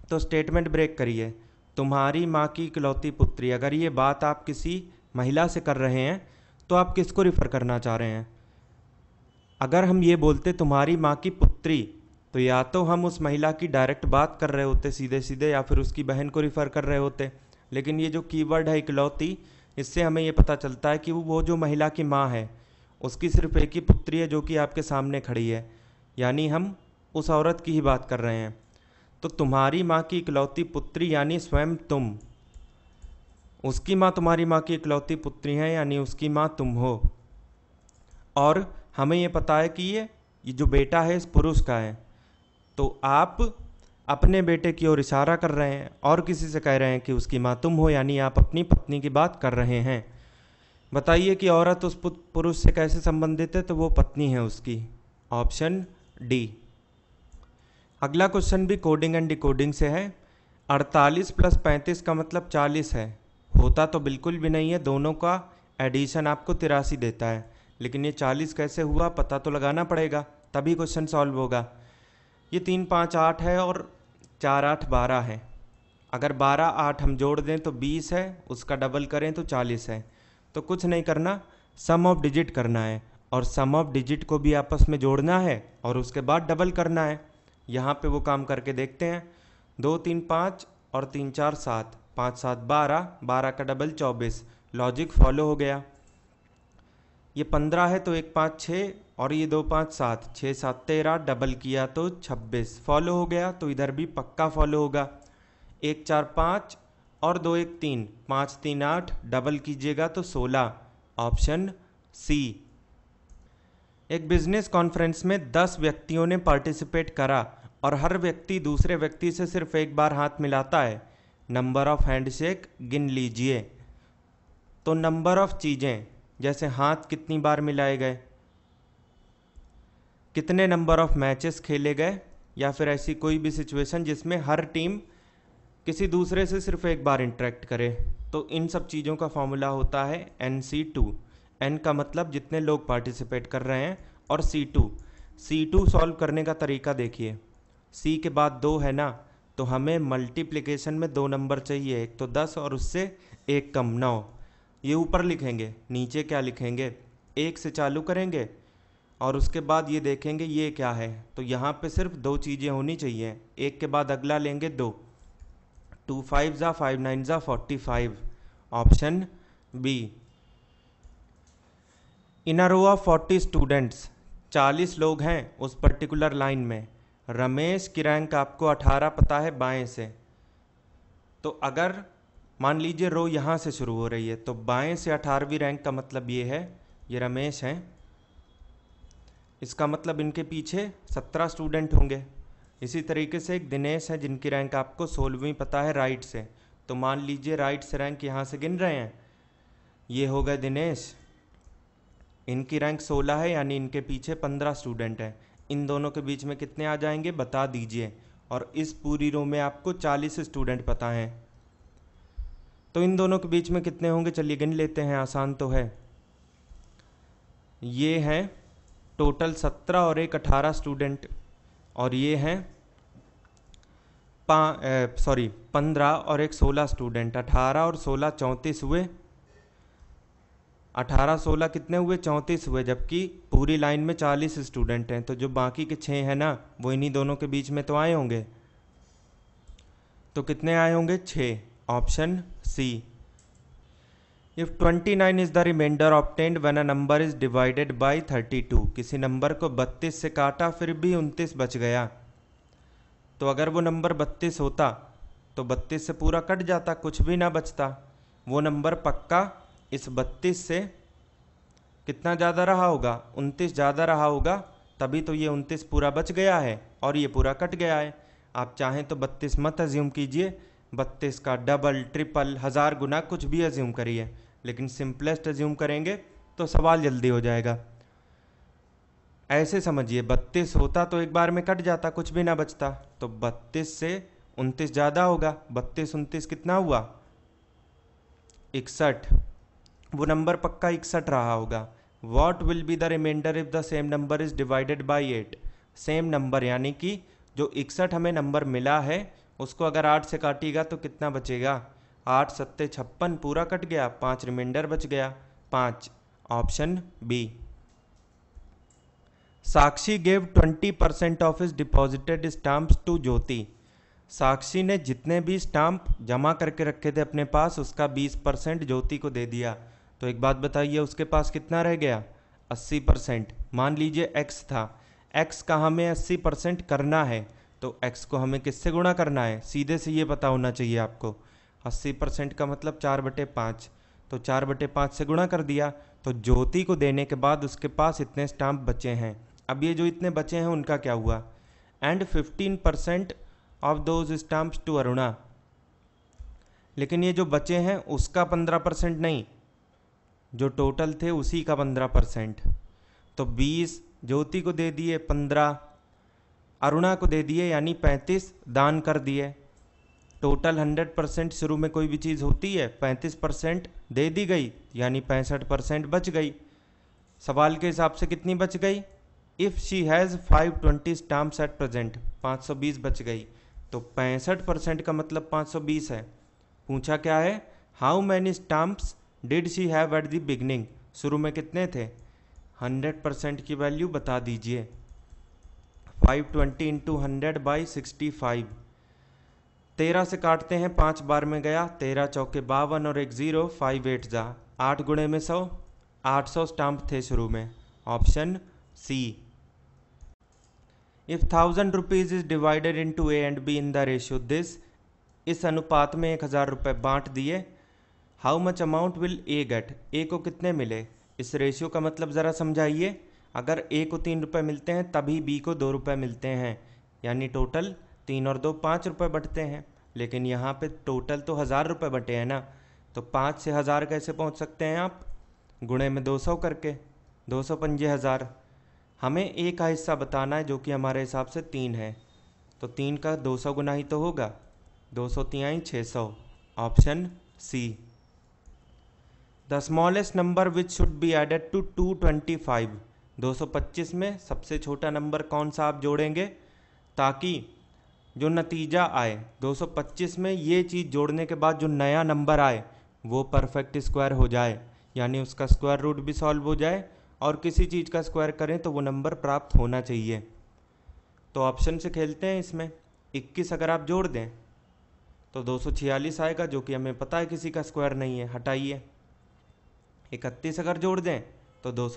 तो स्टेटमेंट ब्रेक करिए तुम्हारी माँ की इकलौती पुत्री अगर ये बात आप किसी महिला से कर रहे हैं तो आप किसको रिफ़र करना चाह रहे हैं अगर हम ये बोलते तुम्हारी माँ की पुत्री तो या तो हम उस महिला की डायरेक्ट बात कर रहे होते सीधे सीधे या फिर उसकी बहन को रिफ़र कर रहे होते लेकिन ये जो कीवर्ड है इकलौती इससे हमें ये पता चलता है कि वो जो महिला की माँ है उसकी सिर्फ एक ही पुत्री है जो कि आपके सामने खड़ी है यानी हम उस औरत की ही बात कर रहे हैं तो तुम्हारी माँ की इकलौती पुत्री यानी स्वयं तुम उसकी माँ तुम्हारी माँ की इकलौती पुत्री है यानी उसकी माँ तुम हो और हमें ये पता है कि ये ये जो बेटा है इस पुरुष का है तो आप अपने बेटे की ओर इशारा कर रहे हैं और किसी से कह रहे हैं कि उसकी माँ तुम हो यानी आप अपनी पत्नी की बात कर रहे हैं बताइए कि औरत उस पुरुष से कैसे संबंधित है तो वो पत्नी है उसकी ऑप्शन डी अगला क्वेश्चन भी कोडिंग एंड डिकोडिंग से है 48 प्लस पैंतीस का मतलब 40 है होता तो बिल्कुल भी नहीं है दोनों का एडिशन आपको तिरासी देता है लेकिन ये चालीस कैसे हुआ पता तो लगाना पड़ेगा तभी क्वेश्चन सॉल्व होगा ये तीन पाँच आठ है और चार आठ बारह है अगर बारह आठ हम जोड़ दें तो बीस है उसका डबल करें तो चालीस है तो कुछ नहीं करना सम ऑफ डिजिट करना है और सम ऑफ डिजिट को भी आपस में जोड़ना है और उसके बाद डबल करना है यहाँ पे वो काम करके देखते हैं दो तीन पाँच और तीन चार सात पाँच सात बारह बारह का डबल चौबीस लॉजिक फॉलो हो गया ये पंद्रह है तो एक पाँच छः और ये दो पाँच सात छः सात तेरह डबल किया तो छब्बीस फॉलो हो गया तो इधर भी पक्का फॉलो होगा एक चार पाँच और दो एक तीन पाँच तीन आठ डबल कीजिएगा तो सोलह ऑप्शन सी एक बिजनेस कॉन्फ्रेंस में दस व्यक्तियों ने पार्टिसिपेट करा और हर व्यक्ति दूसरे व्यक्ति से सिर्फ एक बार हाथ मिलाता है नंबर ऑफ़ हैंडशेक गिन लीजिए तो नंबर ऑफ़ चीज़ें जैसे हाथ कितनी बार मिलाए गए कितने नंबर ऑफ़ मैचेस खेले गए या फिर ऐसी कोई भी सिचुएशन जिसमें हर टीम किसी दूसरे से सिर्फ एक बार इंटरेक्ट करे तो इन सब चीज़ों का फॉर्मूला होता है एन सी टू एन का मतलब जितने लोग पार्टिसिपेट कर रहे हैं और C to C to solve करने का तरीका देखिए सी के बाद दो है ना तो हमें मल्टीप्लिकेशन में दो नंबर चाहिए एक तो दस और उससे एक कम नौ ये ऊपर लिखेंगे नीचे क्या लिखेंगे एक से चालू करेंगे और उसके बाद ये देखेंगे ये क्या है तो यहाँ पे सिर्फ दो चीज़ें होनी चाहिए एक के बाद अगला लेंगे दो टू फाइव ज़ा फाइव नाइन ज़ा forty five option B in row of forty students चालीस लोग हैं उस पर्टिकुलर लाइन में रमेश की रैंक आपको अठारह पता है बाएं से तो अगर मान लीजिए रो यहाँ से शुरू हो रही है तो बाएं से अठारहवीं रैंक का मतलब ये है ये रमेश हैं इसका मतलब इनके पीछे सत्रह स्टूडेंट होंगे इसी तरीके से एक दिनेश है जिनकी रैंक आपको सोलहवीं पता है राइट से तो मान लीजिए राइट से रैंक यहाँ से गिन रहे हैं ये हो गए दिनेश इनकी रैंक सोलह है यानी इनके पीछे पंद्रह स्टूडेंट हैं इन दोनों के बीच में कितने आ जाएंगे बता दीजिए और इस पूरी रो में आपको चालीस स्टूडेंट पता हैं तो इन दोनों के बीच में कितने होंगे चलिए गिन लेते हैं आसान तो है ये हैं टोटल सत्रह और एक अठारह स्टूडेंट और ये हैं सॉरी पंद्रह और एक सोलह स्टूडेंट अठारह और सोलह चौंतीस हुए अठारह सोलह कितने हुए चौंतीस हुए जबकि पूरी लाइन में चालीस स्टूडेंट हैं तो जो बाकी के छः हैं ना वो इन्हीं दोनों के बीच में तो आए होंगे तो कितने आए होंगे छः option C if twenty nine is the reminder obtained when a number is divided by thirty two किसी नंबर को बत्तीस से काटा फिर भी उनतीस बच गया तो अगर वो नंबर बत्तीस होता तो बत्तीस से पूरा कट जाता कुछ भी ना बचता वो नंबर पक्का इस बत्तीस से कितना ज़्यादा रहा होगा उनतीस ज़्यादा रहा होगा तभी तो ये उनतीस पूरा बच गया है और ये पूरा कट गया है आप चाहें तो बत्तीस मत अज्यूम कीजिए बत्तीस का डबल ट्रिपल हज़ार गुना कुछ भी अज्यूम करिए लेकिन सिंपलेस्ट अज्यूम करेंगे तो सवाल जल्दी हो जाएगा ऐसे समझिए बत्तीस होता तो एक बार में कट जाता कुछ भी ना बचता तो बत्तीस से उनतीस ज़्यादा होगा बत्तीस उनतीस कितना हुआ इकसठ वो नंबर पक्का इकसठ रहा होगा what will be the reminder if the same number is divided by eight same number यानी कि जो इकसठ हमें नंबर मिला है उसको अगर आठ से काटेगा तो कितना बचेगा आठ सत्ते छप्पन पूरा कट गया पाँच रिमाइंडर बच गया पाँच option B Sakshi gave twenty percent of is deposited stamps to Jyoti Sakshi ने जितने भी स्टाम्प जमा करके रखे थे अपने पास उसका बीस परसेंट ज्योति को दे दिया तो एक बात बताइए उसके पास कितना रह गया अस्सी परसेंट मान लीजिए एक्स था एक्स का हमें अस्सी परसेंट करना है तो एक्स को हमें किससे गुणा करना है सीधे से ये पता होना चाहिए आपको अस्सी परसेंट का मतलब चार बटे पाँच तो चार बटे पाँच से गुणा कर दिया तो ज्योति को देने के बाद उसके पास इतने स्टाम्प बचे हैं अब ये जो इतने बचे हैं उनका क्या हुआ and fifteen percent of those stamps to Aruna लेकिन ये जो बचे हैं उसका पंद्रह परसेंट नहीं जो टोटल थे उसी का पंद्रह परसेंट तो बीस ज्योति को दे दिए पंद्रह अरुणा को दे दिए यानी पैंतीस दान कर दिए टोटल हंड्रेड परसेंट शुरू में कोई भी चीज़ होती है पैंतीस परसेंट दे दी गई यानी पैंसठ परसेंट बच गई सवाल के हिसाब से कितनी बच गई if she has five twenty stamps at present पाँच सौ बीस बच गई तो पैंसठ परसेंट का मतलब पाँच सौ बीस है पूछा क्या है how many stamps did she have at the beginning शुरू में कितने थे हंड्रेड परसेंट की वैल्यू बता दीजिए five twenty into hundred by sixty five तेरह से काटते हैं पाँच बार में गया तेरह चौके बावन और एक ज़ीरो फाइव एट जा आठ गुणे में सौ आठ सौ स्टाम्प थे शुरू में option C if thousand rupees is divided into A and B in the ratio this इस अनुपात में एक हज़ार रुपये बांट दिए how much amount will A get A को कितने मिले इस रेशियो का मतलब ज़रा समझाइए अगर ए को तीन रुपये मिलते हैं तभी बी को दो रुपये मिलते हैं यानी टोटल तीन और दो पाँच रुपये बटते हैं लेकिन यहाँ पे टोटल तो हज़ार रुपये बटे हैं ना तो पाँच से हज़ार कैसे पहुँच सकते हैं आप गुणे में दो सौ करके दो सौ पंजे हज़ार हमें ए का हिस्सा बताना है जो कि हमारे हिसाब से तीन है तो तीन का दो सौ गुना ही तो होगा दो सौ तिहाई छः सौ option C the smallest number which should be added to 225 225 में सबसे छोटा नंबर कौन सा आप जोड़ेंगे ताकि जो नतीजा आए 225 में ये चीज़ जोड़ने के बाद जो नया नंबर आए वो परफेक्ट स्क्वायर हो जाए यानी उसका स्क्वायर रूट भी सॉल्व हो जाए और किसी चीज़ का स्क्वायर करें तो वो नंबर प्राप्त होना चाहिए तो ऑप्शन से खेलते हैं इसमें 21 अगर आप जोड़ दें तो 246 आएगा जो कि हमें पता है किसी का स्क्वायर नहीं है हटाइए इकतीस अगर जोड़ दें तो दो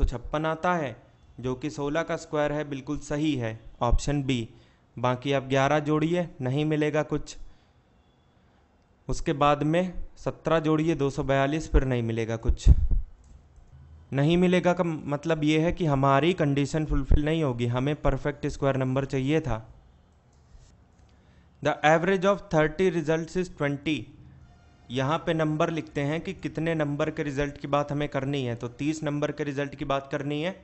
आता है जो कि 16 का स्क्वायर है बिल्कुल सही है ऑप्शन बी बाकी आप 11 जोड़िए नहीं मिलेगा कुछ उसके बाद में 17 जोड़िए 242 फिर नहीं मिलेगा कुछ नहीं मिलेगा का मतलब ये है कि हमारी कंडीशन फुलफिल नहीं होगी हमें परफेक्ट स्क्वायर नंबर चाहिए था the average of thirty result is twenty यहाँ पे नंबर लिखते हैं कि कितने नंबर के रिजल्ट की बात हमें करनी है तो तीस नंबर के रिजल्ट की बात करनी है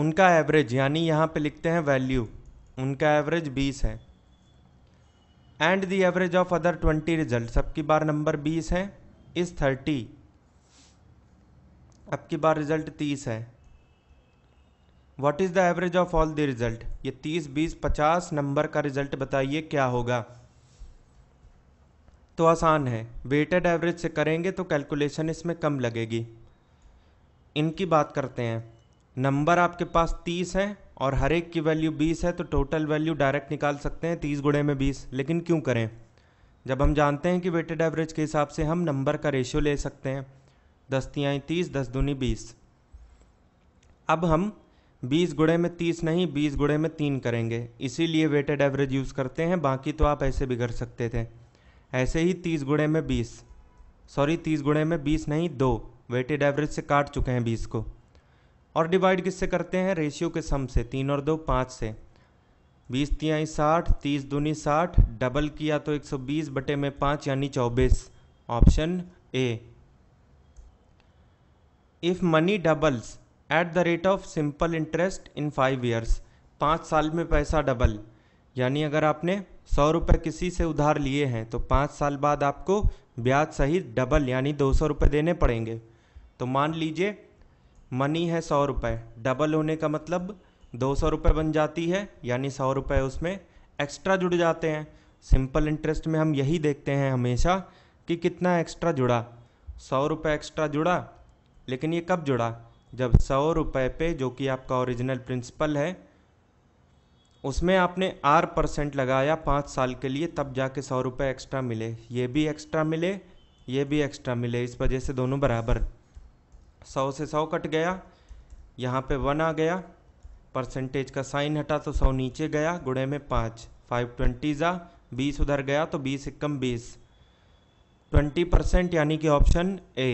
उनका एवरेज यानी यहाँ पे लिखते हैं वैल्यू उनका एवरेज बीस है and the average of other twenty result सबकी बार नंबर बीस है इज़ थर्टी अब की बार रिजल्ट तीस है what is the average of all the result ये तीस बीस पचास नंबर का रिजल्ट बताइए क्या होगा तो आसान है वेटेड एवरेज से करेंगे तो कैलकुलेशन इसमें कम लगेगी इनकी बात करते हैं नंबर आपके पास तीस है और हर एक की वैल्यू बीस है तो टोटल वैल्यू डायरेक्ट निकाल सकते हैं तीस गुड़े में बीस लेकिन क्यों करें जब हम जानते हैं कि वेटेड एवरेज के हिसाब से हम नंबर का रेशियो ले सकते हैं दस तियाई तीस दस दूनी बीस अब हम बीस गुड़े में तीस नहीं बीस गुड़े में तीन करेंगे इसीलिए वेटेड एवरेज यूज़ करते हैं बाकी तो आप ऐसे भी कर सकते थे ऐसे ही तीस गुणे में बीस सॉरी तीस गुणे में बीस नहीं दो वेटेड एवरेज से काट चुके हैं बीस को और डिवाइड किससे करते हैं रेशियो के सम से तीन और दो पाँच से बीस तिया साठ तीस दूनी साठ डबल किया तो एक सौ बीस बटे में पाँच यानी चौबीस option A if money doubles at the rate of simple interest in five years पाँच साल में पैसा डबल यानी अगर आपने सौ रुपये किसी से उधार लिए हैं तो पाँच साल बाद आपको ब्याज सहित डबल यानी दो सौ रुपये देने पड़ेंगे तो मान लीजिए मनी है सौ रुपये डबल होने का मतलब दो सौ रुपये बन जाती है यानी सौ रुपये उसमें एक्स्ट्रा जुड़ जाते हैं सिंपल इंटरेस्ट में हम यही देखते हैं हमेशा कि कितना एक्स्ट्रा जुड़ा सौ रुपये एक्स्ट्रा जुड़ा लेकिन ये कब जुड़ा जब सौ रुपये पे जो कि आपका ओरिजिनल प्रिंसिपल है उसमें आपने आर परसेंट लगाया पाँच साल के लिए तब जाके सौ रुपये एक्स्ट्रा मिले ये भी एक्स्ट्रा मिले ये भी एक्स्ट्रा मिले इस वजह से दोनों बराबर सौ से सौ कट गया यहाँ पे वन आ गया परसेंटेज का साइन हटा तो सौ नीचे गया गुड़े में पाँच फाइव ट्वेंटी ज़ा बीस उधर गया तो बीस इक्कम बीस ट्वेंटी परसेंट यानी कि option A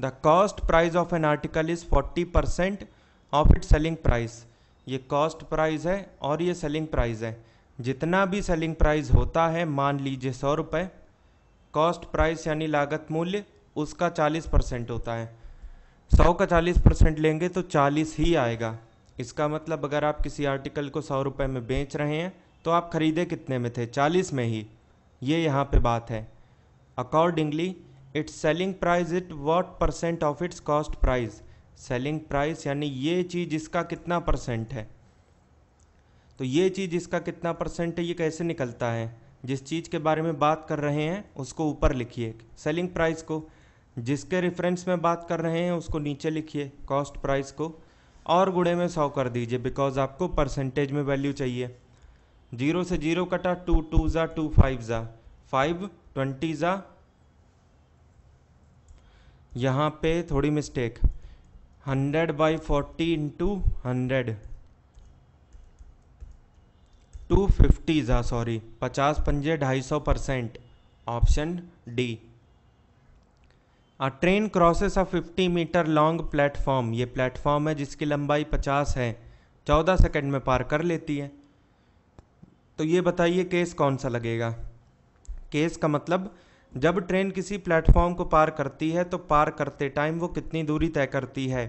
the cost price of an article is forty percent of it selling price ये कॉस्ट प्राइस है और ये सेलिंग प्राइस है जितना भी सेलिंग प्राइस होता है मान लीजिए सौ रुपये कॉस्ट प्राइस यानी लागत मूल्य उसका चालीस परसेंट होता है सौ का चालीस परसेंट लेंगे तो चालीस ही आएगा इसका मतलब अगर आप किसी आर्टिकल को सौ रुपये में बेच रहे हैं तो आप ख़रीदे कितने में थे चालीस में ही ये यहाँ पे बात है accordingly its selling price it what percent of its cost price selling price यानी ये चीज़ इसका कितना परसेंट है तो ये चीज़ इसका कितना परसेंट है ये कैसे निकलता है जिस चीज़ के बारे में बात कर रहे हैं उसको ऊपर लिखिए सेलिंग प्राइस को जिसके रेफरेंस में बात कर रहे हैं उसको नीचे लिखिए कॉस्ट प्राइस को और गुड़े में सौ कर दीजिए बिकॉज आपको परसेंटेज में वैल्यू चाहिए जीरो से जीरो कटा टू टू ज़ा टू फाइव ज़ा फाइव ट्वेंटी ज़ा यहाँ पे थोड़ी mistake hundred by forty into hundred two fifty जा सॉरी पचास पंजे ढाई सौ परसेंट option D a train crosses a fifty metre long platform ये प्लेटफॉर्म है जिसकी लंबाई पचास है चौदह सेकंड में पार कर लेती है तो ये बताइए केस कौन सा लगेगा केस का मतलब जब ट्रेन किसी प्लेटफॉर्म को पार करती है तो पार करते टाइम वो कितनी दूरी तय करती है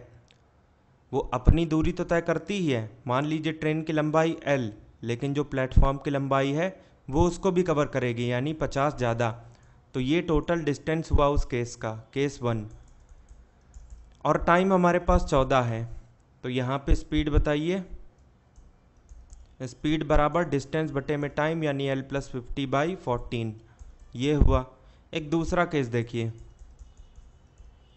वो अपनी दूरी तो तय करती ही है मान लीजिए ट्रेन की लंबाई एल लेकिन जो प्लेटफॉर्म की लंबाई है वो उसको भी कवर करेगी यानी पचास ज़्यादा तो ये टोटल डिस्टेंस हुआ उस केस का केस वन और टाइम हमारे पास चौदह है तो यहाँ पे स्पीड बताइए स्पीड बराबर डिस्टेंस बटे में टाइम यानी L plus fifty by fourteen ये हुआ एक दूसरा केस देखिए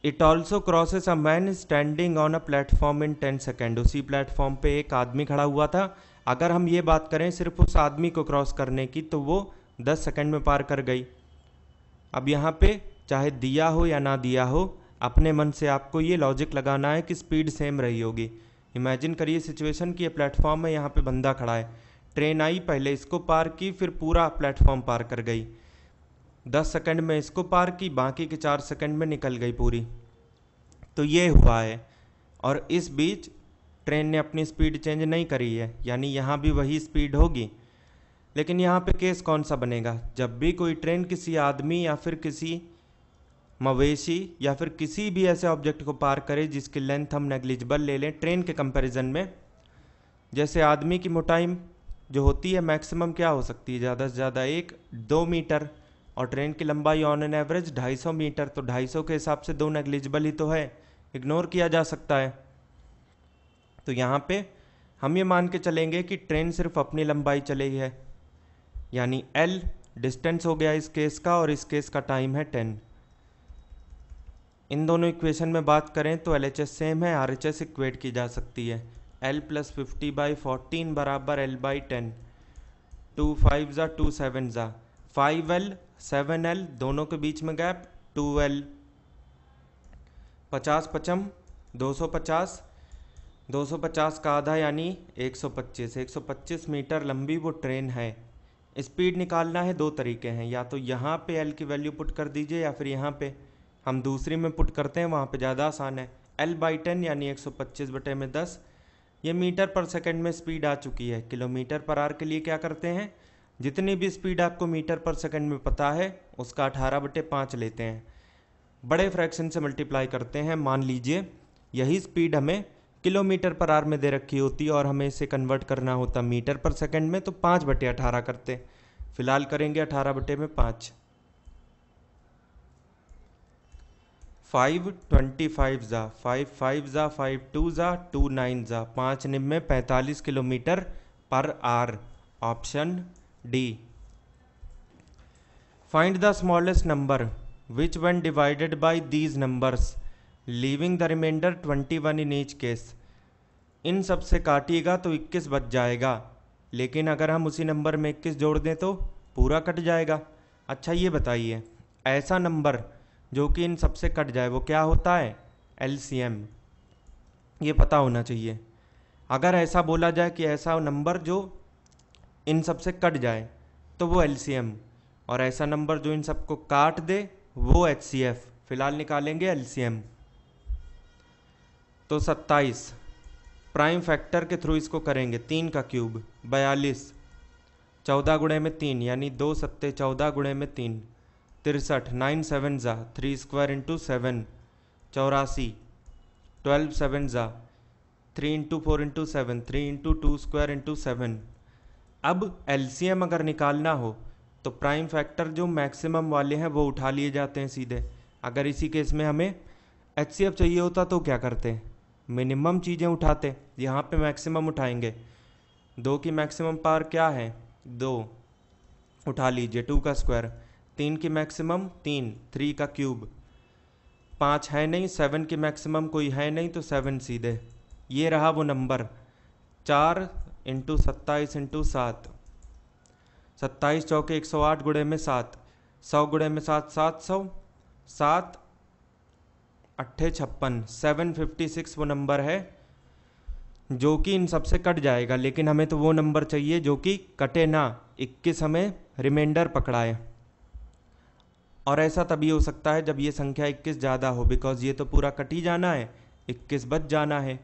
it also crosses a man standing on a platform in ten second उसी प्लेटफॉर्म पे एक आदमी खड़ा हुआ था अगर हम ये बात करें सिर्फ उस आदमी को क्रॉस करने की तो वो दस सेकेंड में पार कर गई अब यहाँ पे चाहे दिया हो या ना दिया हो अपने मन से आपको ये लॉजिक लगाना है कि स्पीड सेम रही होगी इमेजिन करिए सिचुएशन कि यह प्लेटफॉर्म में यहाँ पे बंदा खड़ा है ट्रेन आई पहले इसको पार की फिर पूरा प्लेटफॉर्म पार कर गई दस सेकंड में इसको पार की बाकी के चार सेकंड में निकल गई पूरी तो ये हुआ है और इस बीच ट्रेन ने अपनी स्पीड चेंज नहीं करी है यानी यहाँ भी वही स्पीड होगी लेकिन यहाँ पे केस कौन सा बनेगा जब भी कोई ट्रेन किसी आदमी या फिर किसी मवेशी या फिर किसी भी ऐसे ऑब्जेक्ट को पार करे जिसकी लेंथ हम नेग्लिजिबल ले लें ट्रेन के कंपैरिजन में जैसे आदमी की मोटाई जो होती है मैक्सिमम क्या हो सकती है ज़्यादा से ज़्यादा एक दो मीटर और ट्रेन की लंबाई ऑन एन एवरेज 250 मीटर तो 250 के हिसाब से दो नेग्लिजिबल ही तो है इग्नोर किया जा सकता है तो यहाँ पे हम ये मान के चलेंगे कि ट्रेन सिर्फ अपनी लंबाई चली है यानी एल डिस्टेंस हो गया इस केस का और इस केस का टाइम है टेन इन दोनों इक्वेशन में बात करें तो एल एच एस सेम है आर एच एस इक्वेट की जा सकती है L plus fifty by fourteen बराबर L by ten two five ज़ा टू सेवन ज़ा फाइव एल सेवन एल दोनों के बीच में गैप टू एल पचास पचम दो सौ पचास दो सौ पचास का आधा यानी एक सौ पच्चीस एक सौ पच्चीस मीटर लंबी वो ट्रेन है स्पीड निकालना है दो तरीके हैं या तो यहाँ पे एल की वैल्यू पुट कर दीजिए या फिर यहाँ पे हम दूसरी में पुट करते हैं वहाँ पे ज़्यादा आसान है एल बाई टेन यानी एक सौ पच्चीस बटे में दस ये मीटर पर सेकेंड में स्पीड आ चुकी है किलोमीटर पर आर के लिए क्या करते हैं जितनी भी स्पीड आपको मीटर पर सेकंड में पता है उसका अठारह बटे पाँच लेते हैं बड़े फ्रैक्शन से मल्टीप्लाई करते हैं मान लीजिए यही स्पीड हमें किलोमीटर पर आर में दे रखी होती और हमें इसे कन्वर्ट करना होता मीटर पर सेकंड में तो पाँच बटे अठारह करते फ़िलहाल करेंगे अठारह बटे में पाँच फाइव ट्वेंटी फाइव ज़ा फाइव फाइव ज़ा फाइव टू ज़ा टू नाइन ज़ा पाँच निब में पैंतालीस kilometre per hour option D find the smallest number which when divided by these numbers leaving the reminder twenty one in each case इन सब से काटिएगा तो इक्कीस बच जाएगा लेकिन अगर हम उसी नंबर में इक्कीस जोड़ दें तो पूरा कट जाएगा अच्छा ये बताइए ऐसा नंबर जो कि इन सबसे कट जाए वो क्या होता है एल सी एम ये पता होना चाहिए अगर ऐसा बोला जाए कि ऐसा नंबर जो इन सब से कट जाए तो वो एल और ऐसा नंबर जो इन सबको काट दे वो एच फ़िलहाल निकालेंगे एल तो 27 प्राइम फैक्टर के थ्रू इसको करेंगे तीन का क्यूब बयालीस चौदह गुणे में तीन यानी दो सत्ते चौदह गुणे में तीन तिरसठ नाइन सेवन ज़ा थ्री स्क्वायर इंटू सेवन चौरासी ट्वेल्व सेवन ज़ा three into four into seven three into two square into seven अब एल अगर निकालना हो तो प्राइम फैक्टर जो मैक्सिमम वाले हैं वो उठा लिए जाते हैं सीधे अगर इसी केस में हमें एच चाहिए होता तो क्या करते मिनिमम चीज़ें उठाते यहाँ पे मैक्सिमम उठाएंगे दो की मैक्सिमम पावर क्या है दो उठा लीजिए टू का स्क्वायर तीन की मैक्सिमम तीन थ्री का क्यूब पाँच है नहीं सेवन की मैक्सिमम कोई है नहीं तो सेवन सीधे ये रहा वो नंबर चार इंटू सत्ताईस इंटू सात सत्ताईस चौके एक सौ आठ गुड़े में सात सौ गुड़े में सात सात सौ सात अट्ठे छप्पन सेवन फिफ्टी सिक्स वो नंबर है जो कि इन सबसे कट जाएगा लेकिन हमें तो वो नंबर चाहिए जो कि कटे ना इक्कीस हमें रिमाइंडर पकड़ाए और ऐसा तभी हो सकता है जब ये संख्या इक्कीस ज़्यादा हो बिकॉज़ ये तो पूरा कट ही जाना है इक्कीस बच जाना है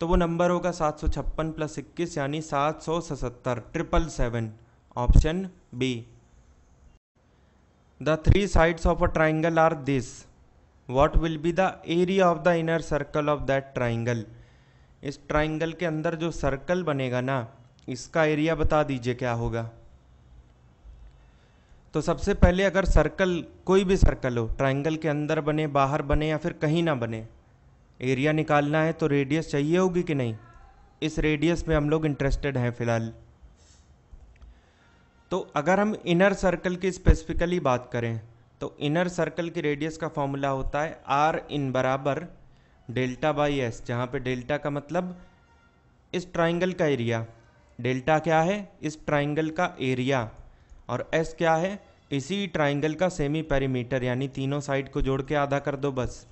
तो वो नंबर होगा सात सौ छप्पन प्लस इक्कीस यानी सात सौ सतहत्तर triple seven option B the three sides of a triangle are this what will be the area of the inner circle of that triangle इस ट्राइंगल के अंदर जो सर्कल बनेगा ना इसका एरिया बता दीजिए क्या होगा तो सबसे पहले अगर सर्कल कोई भी सर्कल हो ट्राइंगल के अंदर बने बाहर बने या फिर कहीं ना बने एरिया निकालना है तो रेडियस चाहिए होगी कि नहीं इस रेडियस में हम लोग इंटरेस्टेड हैं फिलहाल तो अगर हम इनर सर्कल की स्पेसिफिकली बात करें तो इनर सर्कल की रेडियस का फॉर्मूला होता है आर इन बराबर डेल्टा बाई एस जहाँ पे डेल्टा का मतलब इस ट्राइंगल का एरिया डेल्टा क्या है इस ट्राइंगल का एरिया और एस क्या है इसी ट्राइंगल का सेमी पेरीमीटर यानी तीनों साइड को जोड़ के आधा कर दो बस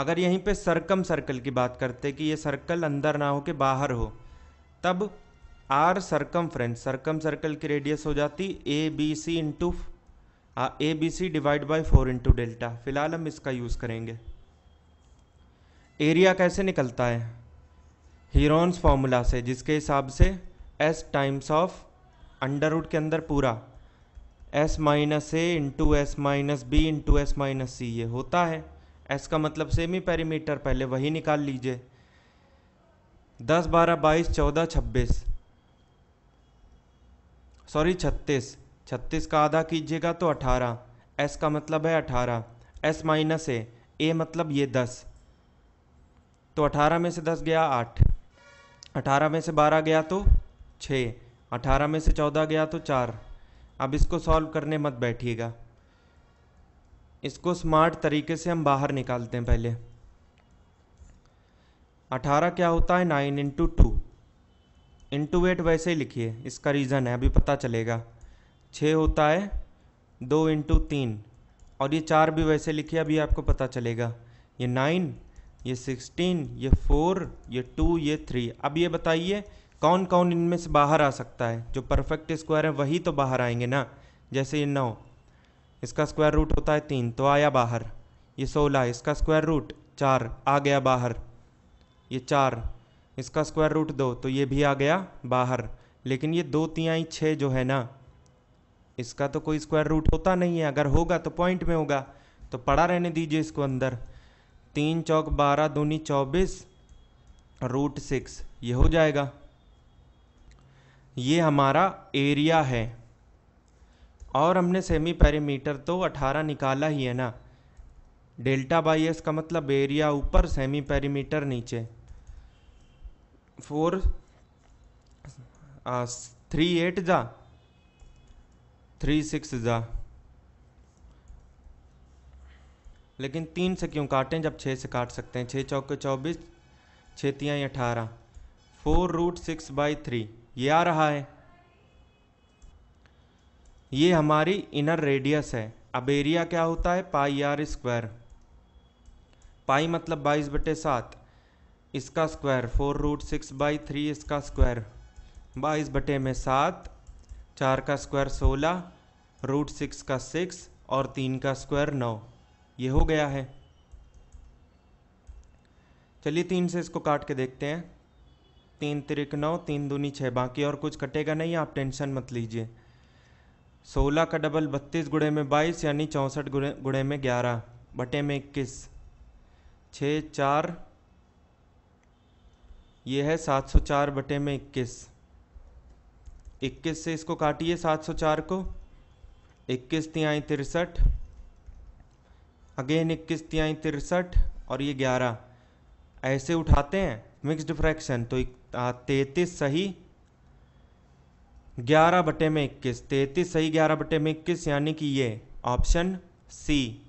अगर यहीं पे सर्कम सर्कल की बात करते कि ये सर्कल अंदर ना हो के बाहर हो तब R circumference circumcircle की रेडियस हो जाती A B C into A B C divide by four into delta फिलहाल हम इसका यूज़ करेंगे एरिया कैसे निकलता है हीरोन्स फार्मूला से जिसके हिसाब से एस टाइम्स ऑफ अंडरवुड के अंदर पूरा S minus A into S minus B into S minus C ये होता है एस का मतलब सेमी पेरीमीटर पहले वही निकाल लीजिए दस बारह बाईस चौदह छब्बीस सॉरी छत्तीस छत्तीस का आधा कीजिएगा तो अठारह एस का मतलब है अठारह एस माइनस ए ए मतलब ये दस तो अठारह में से दस गया आठ अठारह में से बारह गया तो छः अठारह में से चौदह गया तो चार अब इसको सॉल्व करने मत बैठिएगा इसको स्मार्ट तरीके से हम बाहर निकालते हैं पहले अठारह क्या होता है nine into two into eight वैसे ही लिखिए इसका रीज़न है अभी पता चलेगा 6 होता है दो इंटू तीन और ये चार भी वैसे लिखिए अभी आपको पता चलेगा ये नाइन ये सिक्सटीन ये फोर ये टू ये थ्री अब ये बताइए कौन कौन इनमें से बाहर आ सकता है जो परफेक्ट स्क्वायर है वही तो बाहर आएंगे ना जैसे ये नौ इसका स्क्वायर रूट होता है तीन तो आया बाहर ये सोलह इसका स्क्वायर रूट चार आ गया बाहर ये चार इसका स्क्वायर रूट दो तो ये भी आ गया बाहर लेकिन ये दो तियाई छः जो है ना इसका तो कोई स्क्वायर रूट होता नहीं है अगर होगा तो पॉइंट में होगा तो पड़ा रहने दीजिए इसको अंदर तीन चौक बारह दूनी चौबीस रूट सिक्स ये हो जाएगा ये हमारा एरिया है और हमने सेमी पैरीमीटर तो 18 निकाला ही है ना डेल्टा बाई एस का मतलब एरिया ऊपर सेमी पैरीमीटर नीचे फोर थ्री एट जा थ्री सिक्स जा लेकिन तीन से क्यों काटें जब छः से काट सकते हैं छः चौके चौबीस छः अठारह four root six by three ये आ रहा है ये हमारी इनर रेडियस है अब एरिया क्या होता है पाई आर स्क्वायर पाई मतलब बाईस बटे सात इसका square four root six by three इसका स्क्वायर बाईस बटे में सात चार का स्क्वायर सोलह रूट सिक्स का सिक्स और तीन का स्क्वायर नौ ये हो गया है चलिए तीन से इसको काट के देखते हैं तीन त्रिक नौ तीन दूनी छः बाकी और कुछ कटेगा नहीं आप टेंशन मत लीजिए सोलह का डबल बत्तीस गुड़े में बाईस यानी चौंसठ गुड़े गुड़े में ग्यारह बटे में इक्कीस छः चार ये है सात सौ चार बटे में इक्कीस इक्कीस से इसको काटिए सात सौ चार को इक्कीस तिहाई तिरसठ अगेन इक्कीस तिहाई तिरसठ और ये ग्यारह ऐसे उठाते हैं मिक्स्ड फ्रैक्शन तो तैतीस सही ग्यारह बटे में इक्कीस तैंतीस सही ग्यारह बटे में इक्कीस यानी कि ये ऑप्शन सी